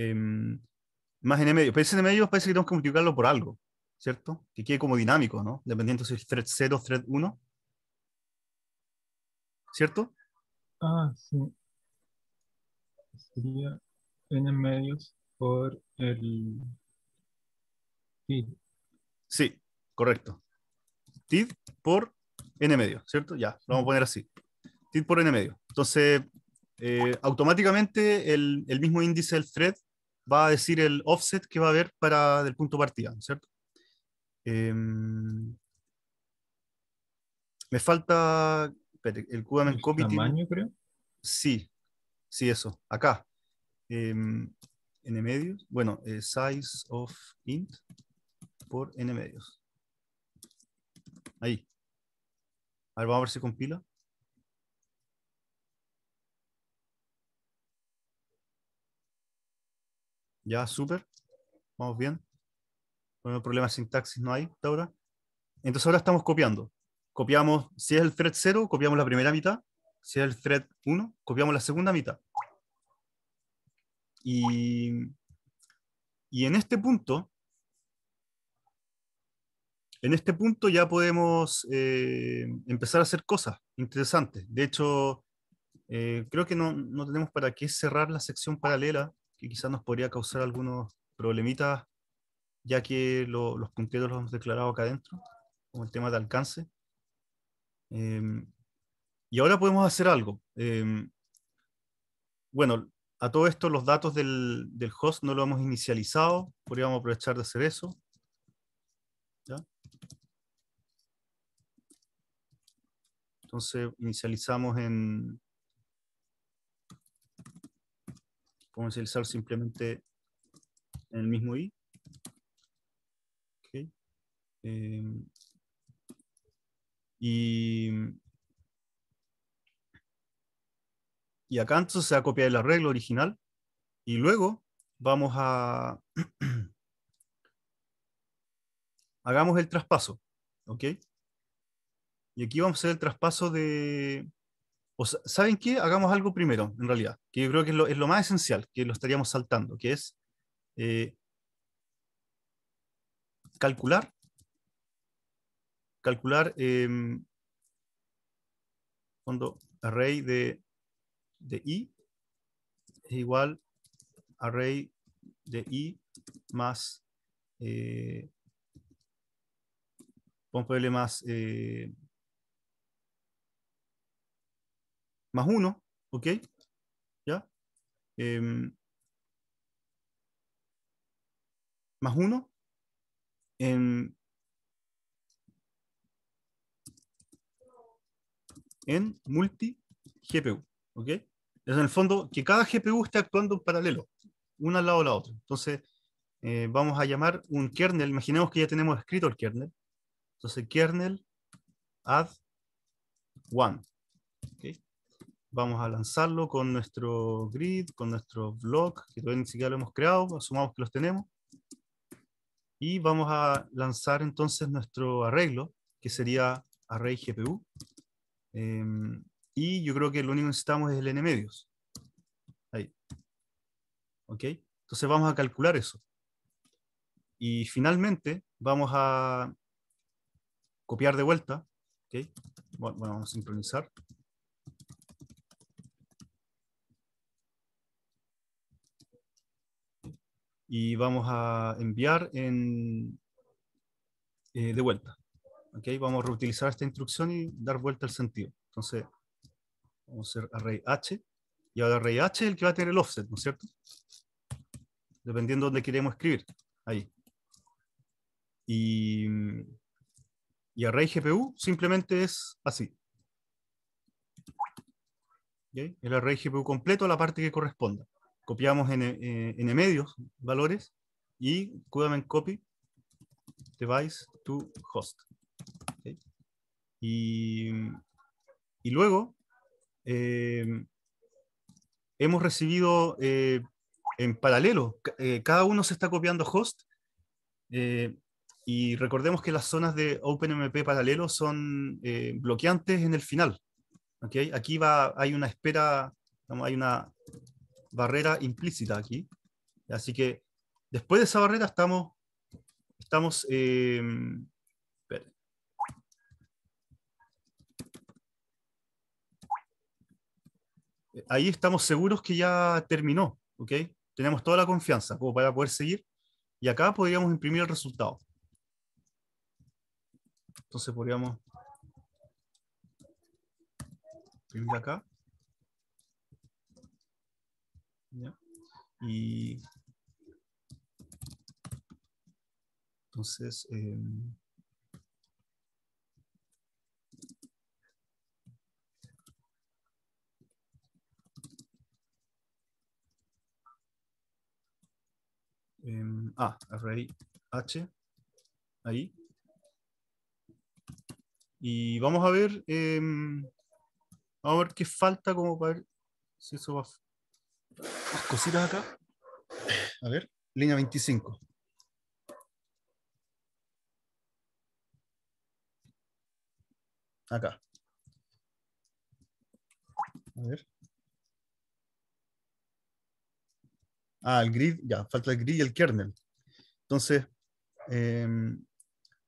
Em, más en medios. Pues ese en medios parece que tenemos que multiplicarlo por algo, ¿cierto? Que quede como dinámico, ¿no? Dependiendo si es thread 0, thread 1. ¿Cierto? Ah, sí. Sería n medios por el TID. Sí, correcto. TID por n medio, ¿cierto? Ya, lo vamos a poner así. TID por n medio. Entonces, eh, automáticamente el, el mismo índice del thread va a decir el offset que va a haber para del punto partida, ¿cierto? Em, me falta espérate, el QAM copy. Tamaño, creo. Sí, sí, eso. Acá. Em, n medios. Bueno, eh, size of int por n medios. Ahí. A ver, vamos a ver si compila. Ya, súper. Vamos bien. Bueno, problemas de sintaxis no hay ahora. Entonces ahora estamos copiando. Copiamos, si es el thread 0, copiamos la primera mitad. Si es el thread 1, copiamos la segunda mitad. Y, en este punto, en este punto ya podemos eh, empezar a hacer cosas interesantes. De hecho, eh, creo que no, no, tenemos para qué cerrar la sección paralela que quizás nos podría causar algunos problemitas, ya que los punteros los hemos declarado acá adentro, con el tema de alcance. Em, y ahora podemos hacer algo. Em, bueno, a todo esto los datos del, host no lo hemos inicializado, podríamos aprovechar de hacer eso. Entonces inicializamos en, utilizar simplemente en el mismo i. Em, y, y acá entonces se ha copiado el arreglo original y luego vamos a... hagamos el traspaso, okay Y aquí vamos a hacer el traspaso de, ¿Saben qué? Hagamos algo primero, en realidad, que yo creo que es lo, más esencial, que lo estaríamos saltando, que es eh, calcular, calcular cuando em, array de, i es igual a array de i más, eh, vamos a más, eh, más uno, ¿ok? ¿Ya? Em, más uno em, En, multi-GPU, ¿ok? en el fondo que cada GPU esté actuando en paralelo, una al lado de la otra. Entonces, eh, vamos a llamar un kernel, imaginemos que ya tenemos escrito el kernel. Entonces, kernel add one, vamos a lanzarlo con nuestro grid, con nuestro blog, que todavía ni siquiera lo hemos creado, asumamos que los tenemos. Y vamos a lanzar entonces nuestro arreglo, que sería array GPU. Em, y yo creo que lo único que necesitamos es el medios Ahí. ¿Ok? Entonces vamos a calcular eso. Y finalmente vamos a copiar de vuelta. ¿Ok? Bueno, vamos a sincronizar. y vamos a enviar en, eh, de vuelta. Vamos a reutilizar esta instrucción y dar vuelta el sentido. Entonces, vamos a hacer array h, y ahora array h es el que va a tener el offset, ¿no es cierto? Dependiendo de dónde queremos escribir. Ahí. Y, y array GPU simplemente es así. El array GPU completo a la parte que corresponda copiamos en, eh, medios valores y en copy device to host. Y, luego eh, hemos recibido eh, en paralelo, cada uno se está copiando host y recordemos que las zonas de OpenMP paralelo son bloqueantes en el final. Aquí va, hay una espera, hay una barrera implícita aquí. Así que después de esa barrera estamos, estamos eh, ahí estamos seguros que ya terminó, ¿ok? Tenemos toda la confianza como para poder seguir. Y acá podríamos imprimir el resultado. Entonces podríamos imprimir acá. Y entonces, eh, ah, array h, ahí. Y vamos a ver, eh, vamos a ver qué falta como para si eso va, más cositas acá. A ver, línea 25. Acá. A ver. Ah, el grid, ya, falta el grid y el kernel. Entonces, em,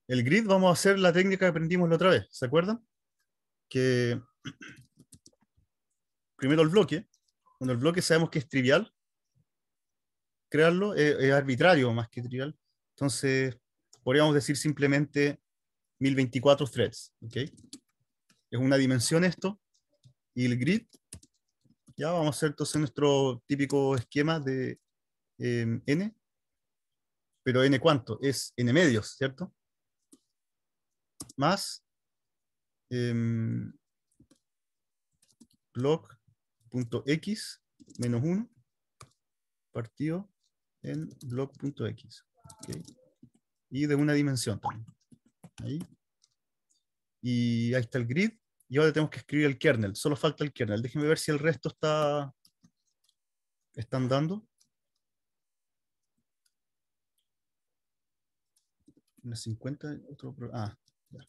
el grid vamos a hacer la técnica que aprendimos la otra vez, ¿se acuerdan? Que primero el bloque, cuando el bloque sabemos que es trivial, crearlo eh, es, arbitrario más que trivial. Entonces, podríamos decir simplemente 1024 threads. ¿okay? Es una dimensión esto. Y el grid, ya vamos a hacer entonces nuestro típico esquema de em, n. Pero n cuánto? Es n medios, ¿cierto? Más em, block x menos 1 partido en block.x. ¿okay? Y de una dimensión también. Ahí. Y ahí está el grid. Y ahora tenemos que escribir el kernel. Solo falta el kernel. Déjenme ver si el resto está están dando. Unas 50, otro, ah, ya.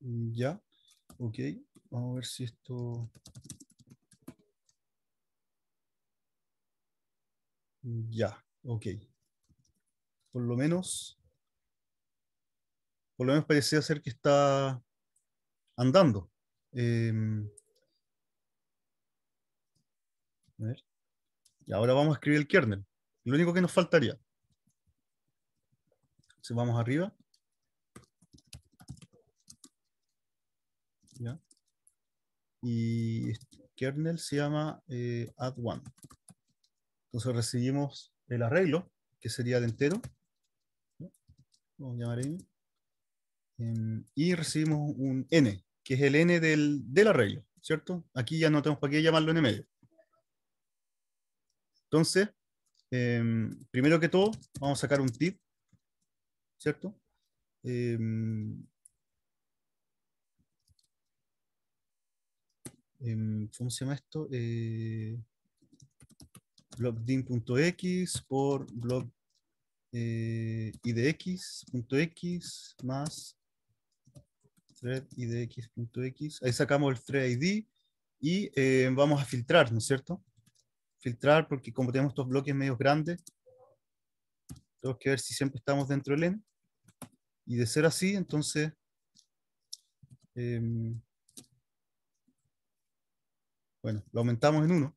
Mm, ya, ok. Vamos a ver si esto... Ya, ok. Por lo menos... Por lo menos parece ser que está andando. Em, a ver. Y ahora vamos a escribir el kernel. Lo único que nos faltaría. Si vamos arriba. y kernel se llama eh, add one. Entonces recibimos el arreglo, que sería de entero. Vamos a llamar n. Em, y recibimos un n, que es el n del, arreglo, ¿cierto? Aquí ya no tenemos para qué llamarlo n medio. Entonces, em, primero que todo, vamos a sacar un tip, ¿cierto? Em, Em, ¿cómo se llama esto? Eh, por blog eh, idx.x más thread idx.x. Ahí sacamos el thread id y eh, vamos a filtrar, ¿no es cierto? Filtrar porque como tenemos estos bloques medios grandes, tenemos que ver si siempre estamos dentro del end. Y de ser así, entonces... Em, bueno, lo aumentamos en uno.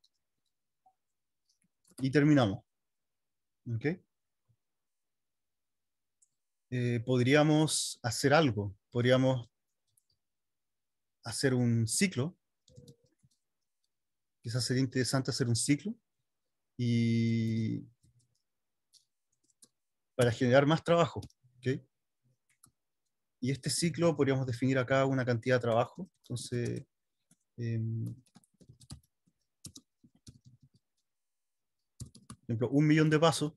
y terminamos. ¿Ok? Eh, podríamos hacer algo. Podríamos hacer un ciclo. Quizás sería interesante hacer un ciclo. Y para generar más trabajo. ¿Ok? Y este ciclo podríamos definir acá una cantidad de trabajo. Entonces, em, ejemplo, un millón de pasos,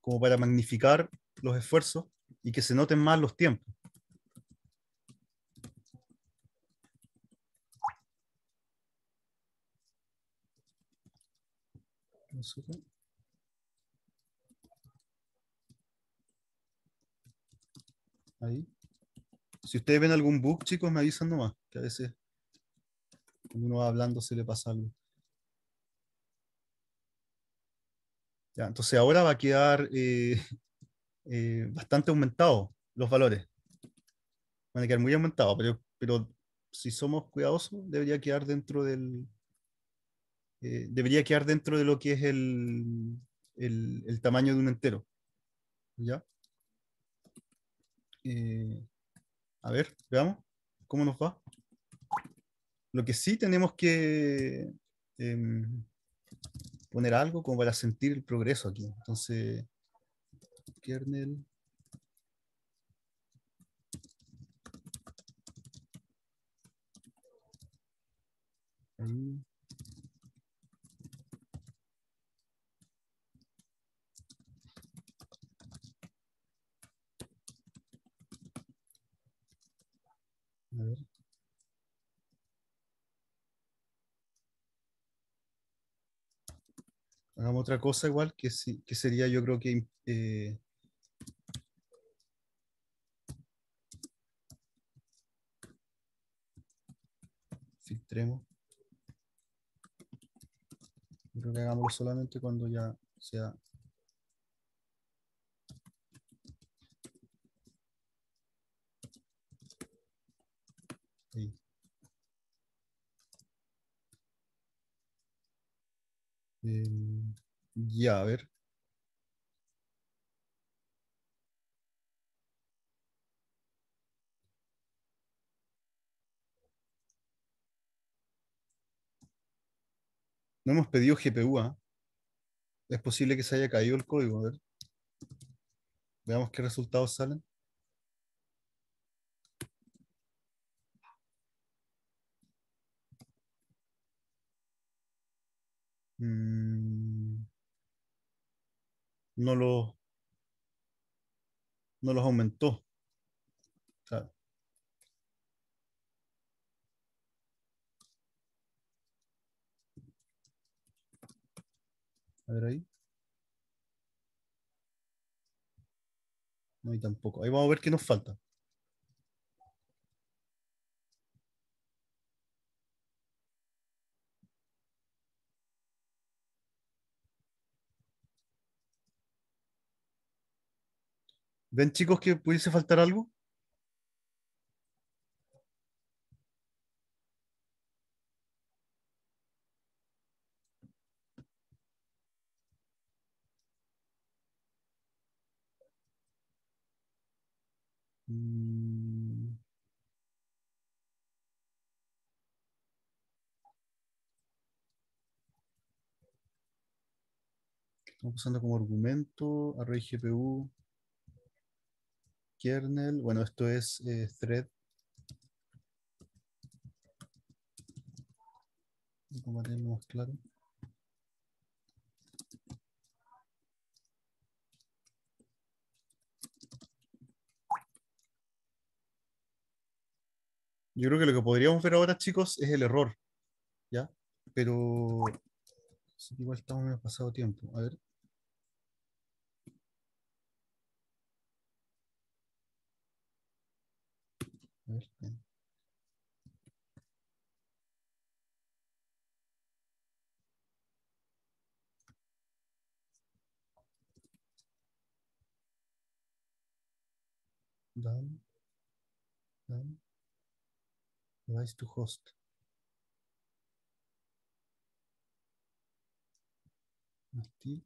como para magnificar los esfuerzos y que se noten más los tiempos. Ahí. Si ustedes ven algún bug, chicos, me avisan nomás, que a veces cuando uno va hablando se le pasa algo. entonces ahora va a quedar eh, eh, bastante aumentado los valores. Van a quedar muy aumentados, pero, si somos cuidadosos debería quedar dentro del... Eh, debería quedar dentro de lo que es el, el, tamaño de un entero. ¿Ya? a ver, veamos cómo nos va. Lo que sí tenemos que em, poner algo como para sentir el progreso aquí. Entonces, kernel. ver. hagamos otra cosa igual, que, que sería yo creo que... Eh, filtremos. Creo que hagámoslo solamente cuando ya sea Em, ya, a ver. No hemos pedido GPU. ¿ah? Es posible que se haya caído el código. ver. Veamos qué resultados salen. Mm, no, los, no los aumentó. A ver ahí. No, hay tampoco. Ahí vamos a ver qué nos falta. ¿Ven chicos que pudiese faltar algo? Mm. Estamos usando como argumento, array GPU, kernel, bueno, esto es eh, thread. thread claro. Yo creo que lo que podríamos ver ahora, chicos, es el error. ¿Ya? Pero igual estamos en pasado tiempo. A ver. Done. Done. Device to host. Active.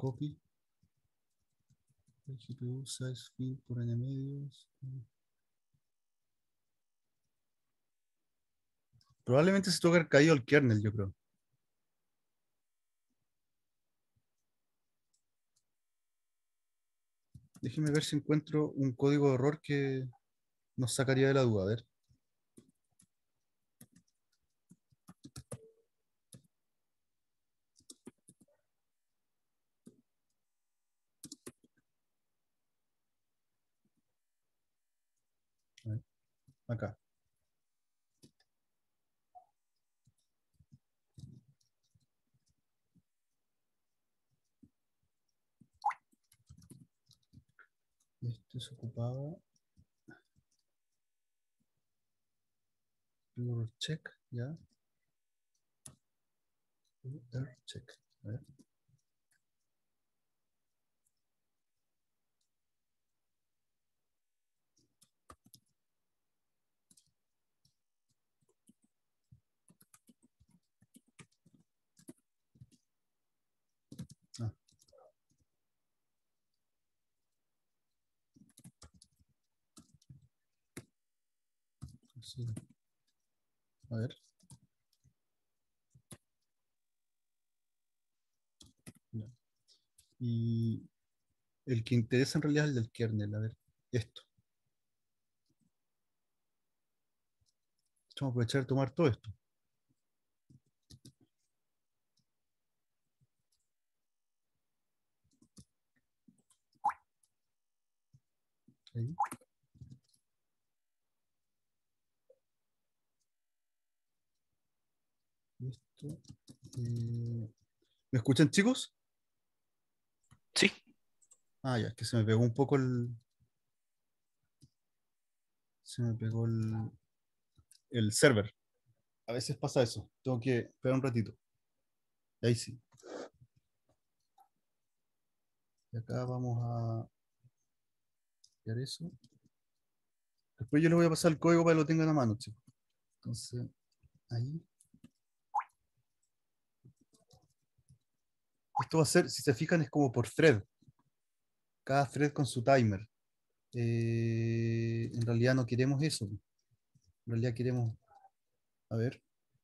Copy. por medios. Este. Probablemente se tuvo que haber caído el kernel, yo creo. Déjeme ver si encuentro un código de error que nos sacaría de la duda. A ver. acá. Esto es ocupado. Pure check, ya. Pure check. A ver. A ver. Y el que interesa en realidad es el del kernel. A ver, esto. Vamos a aprovechar tomar todo esto. Ahí. Mm, ¿Me escuchan, chicos? Sí. Ah, ya, es que se me pegó un poco el. Se me pegó el. El server. A veces pasa eso. Tengo que esperar un ratito. Ahí sí. Y acá vamos a. eso. Después yo les voy a pasar el código para que lo tengan a mano, chicos. Entonces, ahí. Esto va a ser, si se fijan, es como por thread. Cada thread con su timer. Eh, en realidad no queremos eso. En realidad queremos, a ver,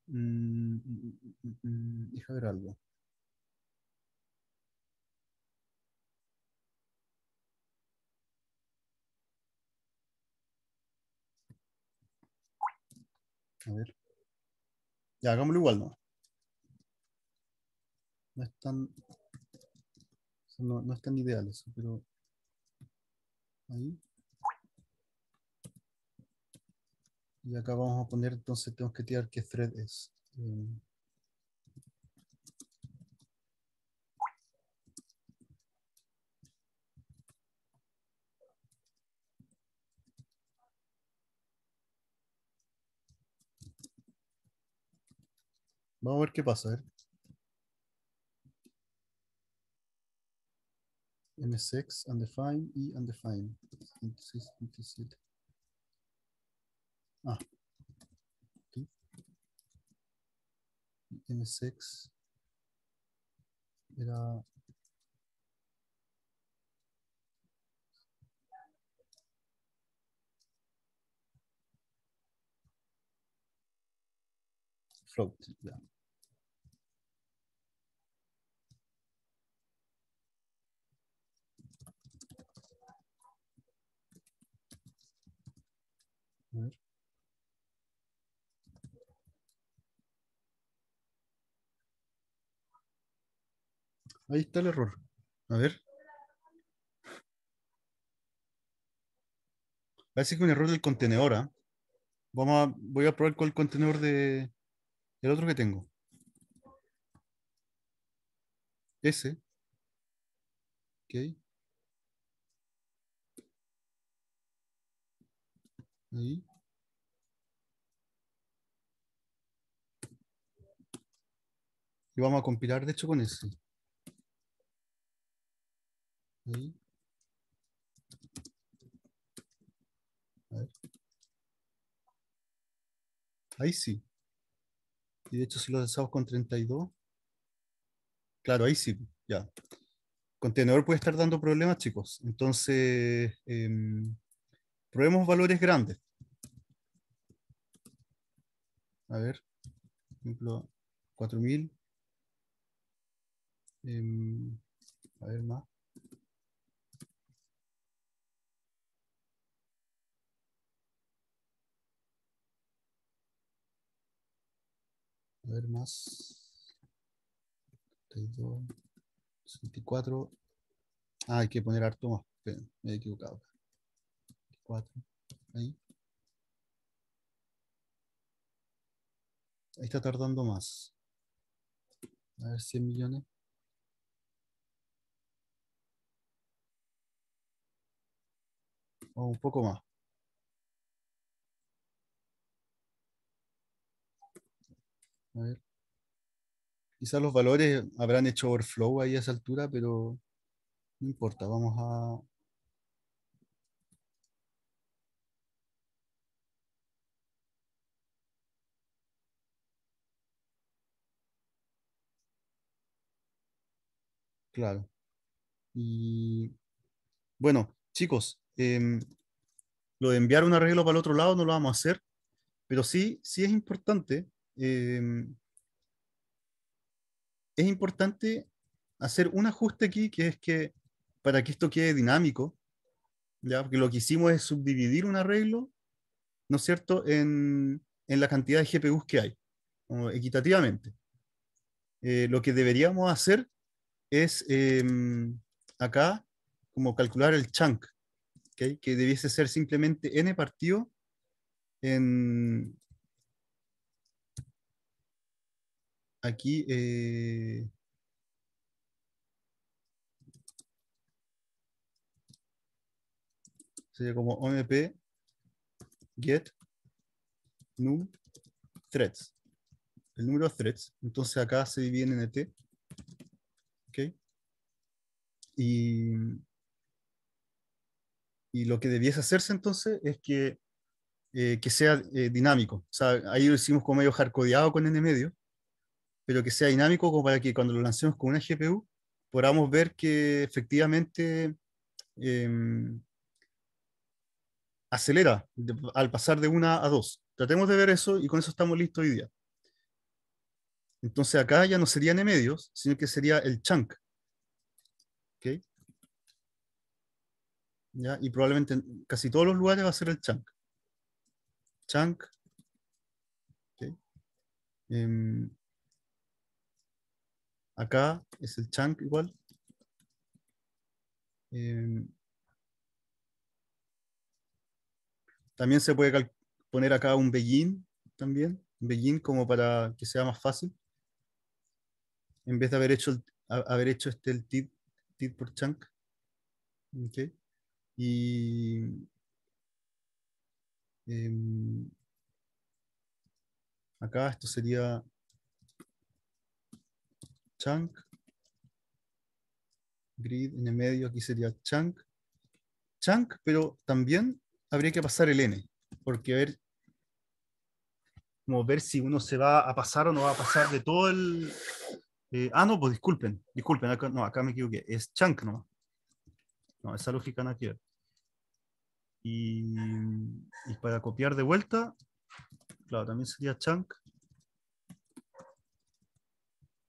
mm, mm, mm, deja ver algo. A ver. Ya, hagámoslo igual, ¿no? no están no, no es pero ahí. Y acá vamos a poner, entonces tenemos que tirar qué thread es. Eh, vamos a ver qué pasa. MSX undefined, E undefined. Ah. Okay. MSX era float, yeah. Ahí está el error. A ver. Parece que un error del contenedor. ¿ah? Vamos a, voy a probar con el contenedor de el otro que tengo. Ese. Ok. Ahí. Y vamos a compilar, de hecho, con ese. Ahí. Ahí sí. Y de hecho, si lo lanzamos con 32. Claro, ahí sí, ya. Contenedor puede estar dando problemas, chicos. Entonces, em, probemos valores grandes. A ver, por ejemplo, 4000. Em, a ver más. A ver, más. 32, 64. Ah, hay que poner harto más. Me he equivocado. 4. Ahí. Ahí está tardando más. A ver, 100 millones. O oh, un poco más. A ver. Quizás los valores habrán hecho overflow ahí a esa altura, pero no importa, vamos a... Claro. Y bueno, chicos, em, lo de enviar un arreglo para el otro lado no lo vamos a hacer, pero sí, sí es importante Em, es importante hacer un ajuste aquí, que es que para que esto quede dinámico, ¿ya? porque lo que hicimos es subdividir un arreglo, ¿no es cierto?, en, en la cantidad de GPUs que hay, equitativamente. Eh, lo que deberíamos hacer es em, acá como calcular el chunk, que debiese ser simplemente n partido en, aquí eh, sería como omp get num threads. El número de threads. Entonces acá se divide en nt. ¿Ok? Y, y lo que debiese hacerse entonces es que, eh, que sea eh, dinámico. O sea, ahí lo hicimos como medio hardcodeado con n medio pero que sea dinámico como para que cuando lo lancemos con una GPU podamos ver que efectivamente em, acelera al pasar de una a dos. Tratemos de ver eso y con eso estamos listos hoy día. Entonces acá ya no serían en medios, sino que sería el chunk. ¿Okay? Y probablemente en casi todos los lugares va a ser el chunk. Chunk. ¿Okay? Em, Acá es el chunk igual. Em, también se puede poner acá un begin también, un begin como para que sea más fácil. En vez de haber hecho, haber hecho este el Tip tip por chunk. Okay. Y em, acá esto sería chunk. Grid en el medio, aquí sería chunk. Chunk, pero también habría que pasar el n, porque a ver, como ver si uno se va a pasar o no va a pasar de todo el... Eh, ah, no, pues disculpen, disculpen, acá, no, acá me equivoqué, es chunk nomás. No, esa lógica no quiere y para copiar de vuelta, claro, también sería chunk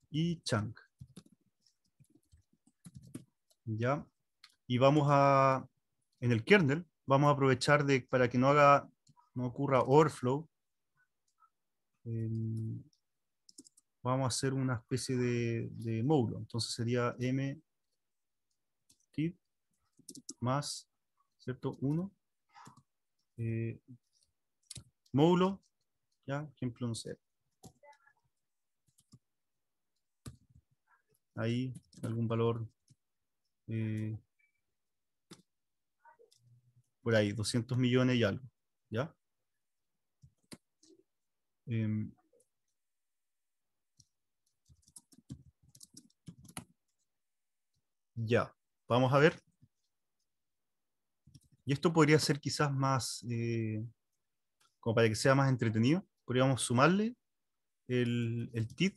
y chunk. ¿Ya? Y vamos a, en el kernel, vamos a aprovechar de, para que no haga, no ocurra overflow. Em, vamos a hacer una especie de, módulo. Entonces sería m tip más, ¿cierto? 1. Eh, módulo, ya, ejemplo, no sé, ahí algún valor eh, por ahí, 200 millones y algo, ¿ya? Em, ya, vamos a ver. Y esto podría ser quizás más, eh, como para que sea más entretenido, podríamos sumarle el, el TID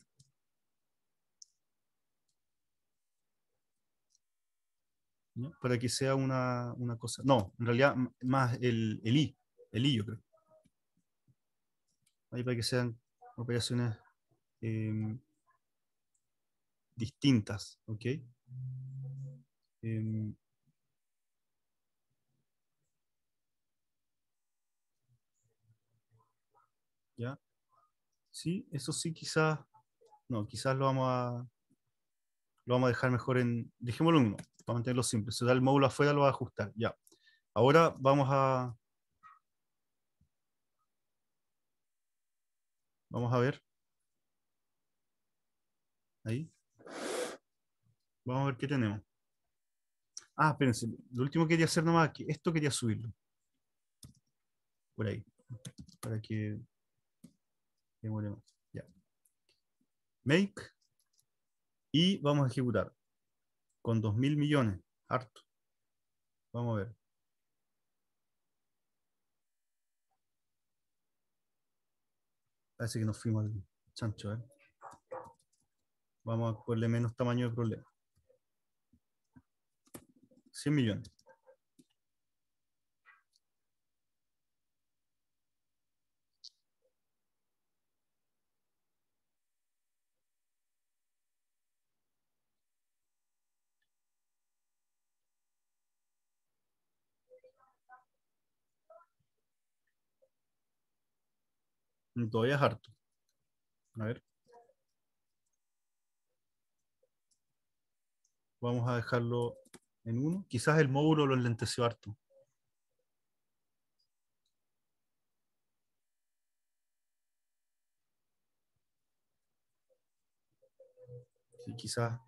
para que sea una, cosa. No, en realidad más el, el, I, el I yo creo. Ahí para que sean operaciones em, distintas, ¿ok? Em, ¿Ya? Sí, eso sí quizás, no, quizás lo vamos a, lo vamos a dejar mejor en, dejémoslo en uno para mantenerlo simple. Se da el módulo afuera, lo va a ajustar. Ya. Ahora vamos a... Vamos a ver. Ahí. Vamos a ver qué tenemos. Ah, espérense. Lo último que quería hacer nomás aquí. Esto quería subirlo. Por ahí. Para que... Ya. Make. Y vamos a ejecutar con 2 mil millones. Harto. Vamos a ver. Parece que nos fuimos al chancho. ¿eh? Vamos a ponerle menos tamaño de problema. 100 millones. Todavía es harto. A ver. Vamos a dejarlo en uno. Quizás el módulo lo enlenteció harto. Sí, quizás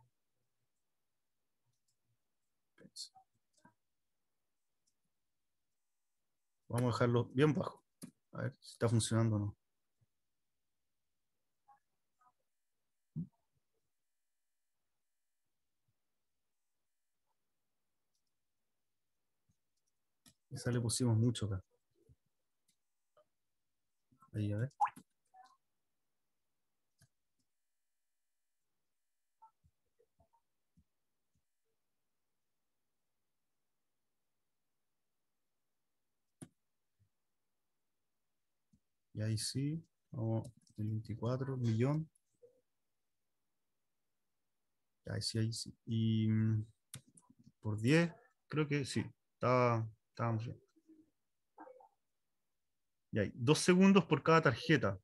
Vamos a dejarlo bien bajo. A ver si está funcionando o no. Esa le pusimos mucho acá. Ahí, a ver. Y ahí sí, vamos, el 24, millón. Ahí sí, ahí sí. Y mm, por 10, creo que sí, estaba Estábamos bien. Y dos segundos por cada tarjeta.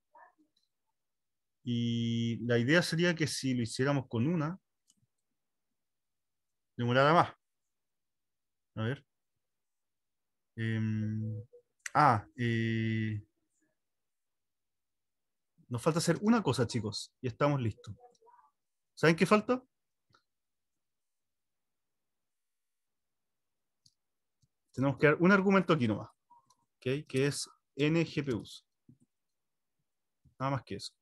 Y la idea sería que si lo hiciéramos con una, demorara más. A ver. Em, ah, eh, nos falta hacer una cosa, chicos, y estamos listos. ¿Saben qué falta? tenemos que dar un argumento aquí nomás, ¿okay? que es NGPUs. Nada más que eso.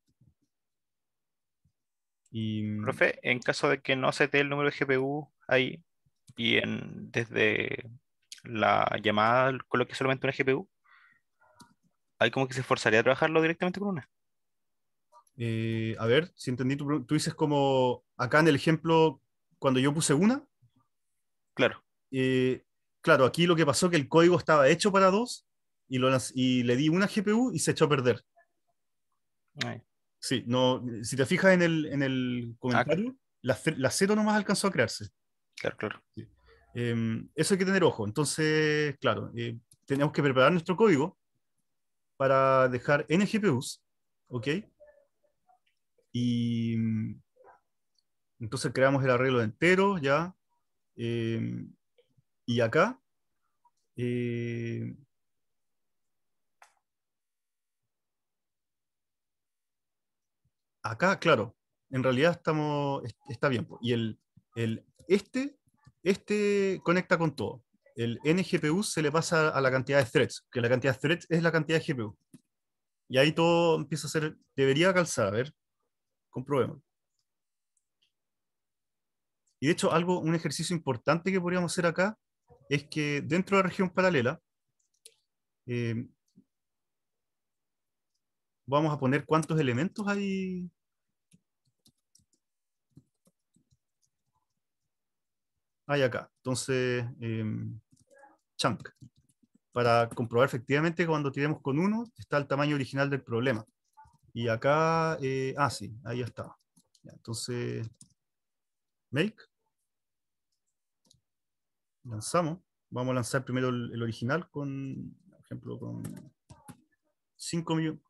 Y... Profe, en caso de que no se dé el número de GPU ahí y desde la llamada coloque solamente una GPU, ¿hay como que se esforzaría a trabajarlo directamente con una. Eh, a ver, si entendí, tú, tú dices como acá en el ejemplo, cuando yo puse una. Claro. Eh, claro, aquí lo que pasó es que el código estaba hecho para dos y, le di una GPU y se echó a perder. Sí, no, si te fijas en el, comentario, ah, la, cero nomás alcanzó a crearse. Claro, claro. Em, eso hay que tener ojo. Entonces, claro, eh, tenemos que preparar nuestro código para dejar N GPUs, ¿ok? Y mm, entonces creamos el arreglo entero, ¿ya? Em, y acá, eh, acá, claro, en realidad estamos, está bien. Y el, el, este, este conecta con todo. El NGPU se le pasa a la cantidad de threads, que la cantidad de threads es la cantidad de GPU. Y ahí todo empieza a ser, debería calzar, a ver, comprobemos. Y de hecho, algo, un ejercicio importante que podríamos hacer acá es que dentro de la región paralela, eh, vamos a poner cuántos elementos hay. Hay acá. Entonces, em, chunk. Para comprobar efectivamente cuando tiremos con uno, está el tamaño original del problema. Y acá, eh, ah, sí, ahí está. Entonces, make lanzamos. Vamos a lanzar primero el, original con, por ejemplo, con 5 millones,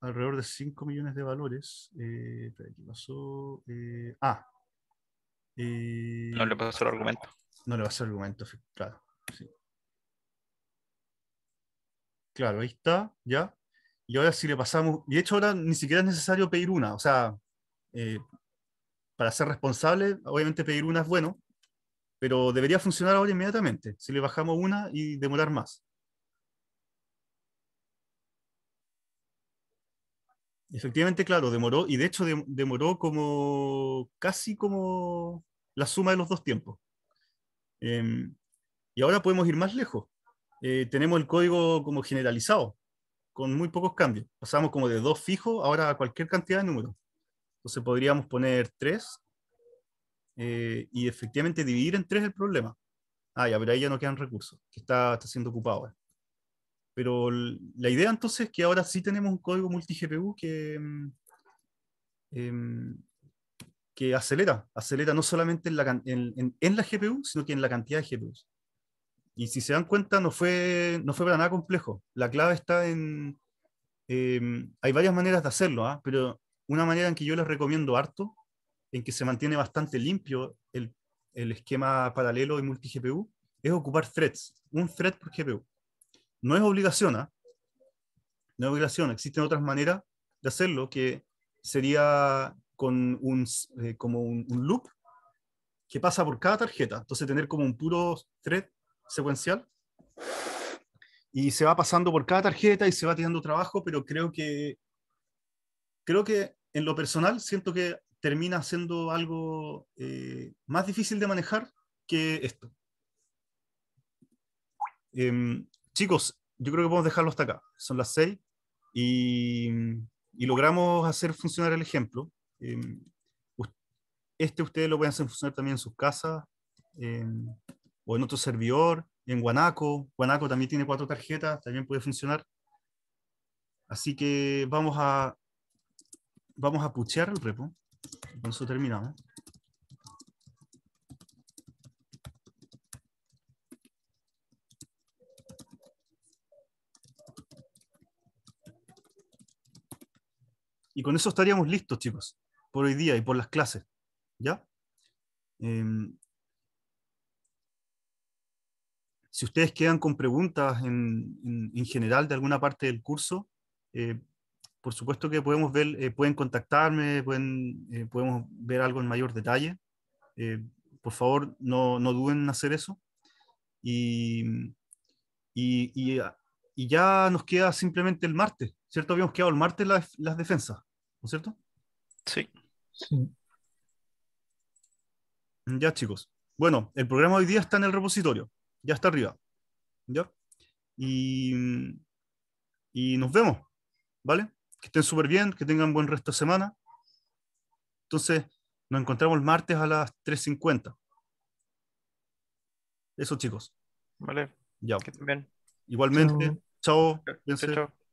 alrededor de 5 millones de valores. Eh, ¿Qué pasó? Eh, ah. Eh, no le pasó el argumento. No le pasó el argumento, claro. Claro, ahí está, ya. Y ahora si le pasamos, y de hecho ahora ni siquiera es necesario pedir una, o sea, eh, para ser responsable, obviamente pedir una es bueno, pero debería funcionar ahora inmediatamente, si le bajamos una y demorar más. Efectivamente, claro, demoró, y de hecho demoró como casi como la suma de los dos tiempos. Em, y ahora podemos ir más lejos. Eh, tenemos el código como generalizado, con muy pocos cambios. Pasamos como de dos fijos ahora a cualquier cantidad de números. Entonces podríamos poner tres... Eh, y efectivamente dividir en tres el problema. Ah, ya, pero ahí ya no quedan recursos, que está, está siendo ocupado Pero la idea entonces es que ahora sí tenemos un código multi-GPU que, mm, em, que acelera, acelera no solamente en la, en, en, la GPU, sino que en la cantidad de GPUs. Y si se dan cuenta, no fue, no fue para nada complejo. La clave está en... Em, hay varias maneras de hacerlo, ¿ah? pero una manera en que yo les recomiendo harto en que se mantiene bastante limpio el, esquema paralelo y multi-GPU, es ocupar threads, un thread por GPU. No es obligación, ¿ah? no es obligación, existen otras maneras de hacerlo que sería con un, eh, como un, un loop que pasa por cada tarjeta, entonces tener como un puro thread secuencial y se va pasando por cada tarjeta y se va tirando trabajo, pero creo que creo que en lo personal siento que termina siendo algo eh, más difícil de manejar que esto. Em, chicos, yo creo que podemos dejarlo hasta acá. Son las seis y, logramos hacer funcionar el ejemplo. Em, este ustedes lo pueden hacer funcionar también en sus casas em, o en otro servidor, en Guanaco. Guanaco también tiene cuatro tarjetas, también puede funcionar. Así que vamos a, vamos a puchear el repo con eso terminamos. Y con eso estaríamos listos, chicos, por hoy día y por las clases. ¿Ya? Em, si ustedes quedan con preguntas en, en general de alguna parte del curso, eh, por supuesto que podemos ver, eh, pueden contactarme, pueden, eh, podemos ver algo en mayor detalle. Eh, por favor, no, no, duden en hacer eso. Ah, y, ya nos queda simplemente el martes, ¿cierto? Habíamos quedado el martes las, las defensas, ¿no es cierto? Sí. Ya, chicos. Bueno, el programa de hoy día está en el repositorio. Ya está arriba. ¿Ya? y nos vemos. ¿Vale? que estén súper bien, que tengan buen resto de semana. Entonces, nos encontramos martes a las 3.50. Eso, chicos. Vale. Ya. Que Igualmente. Chao. chao.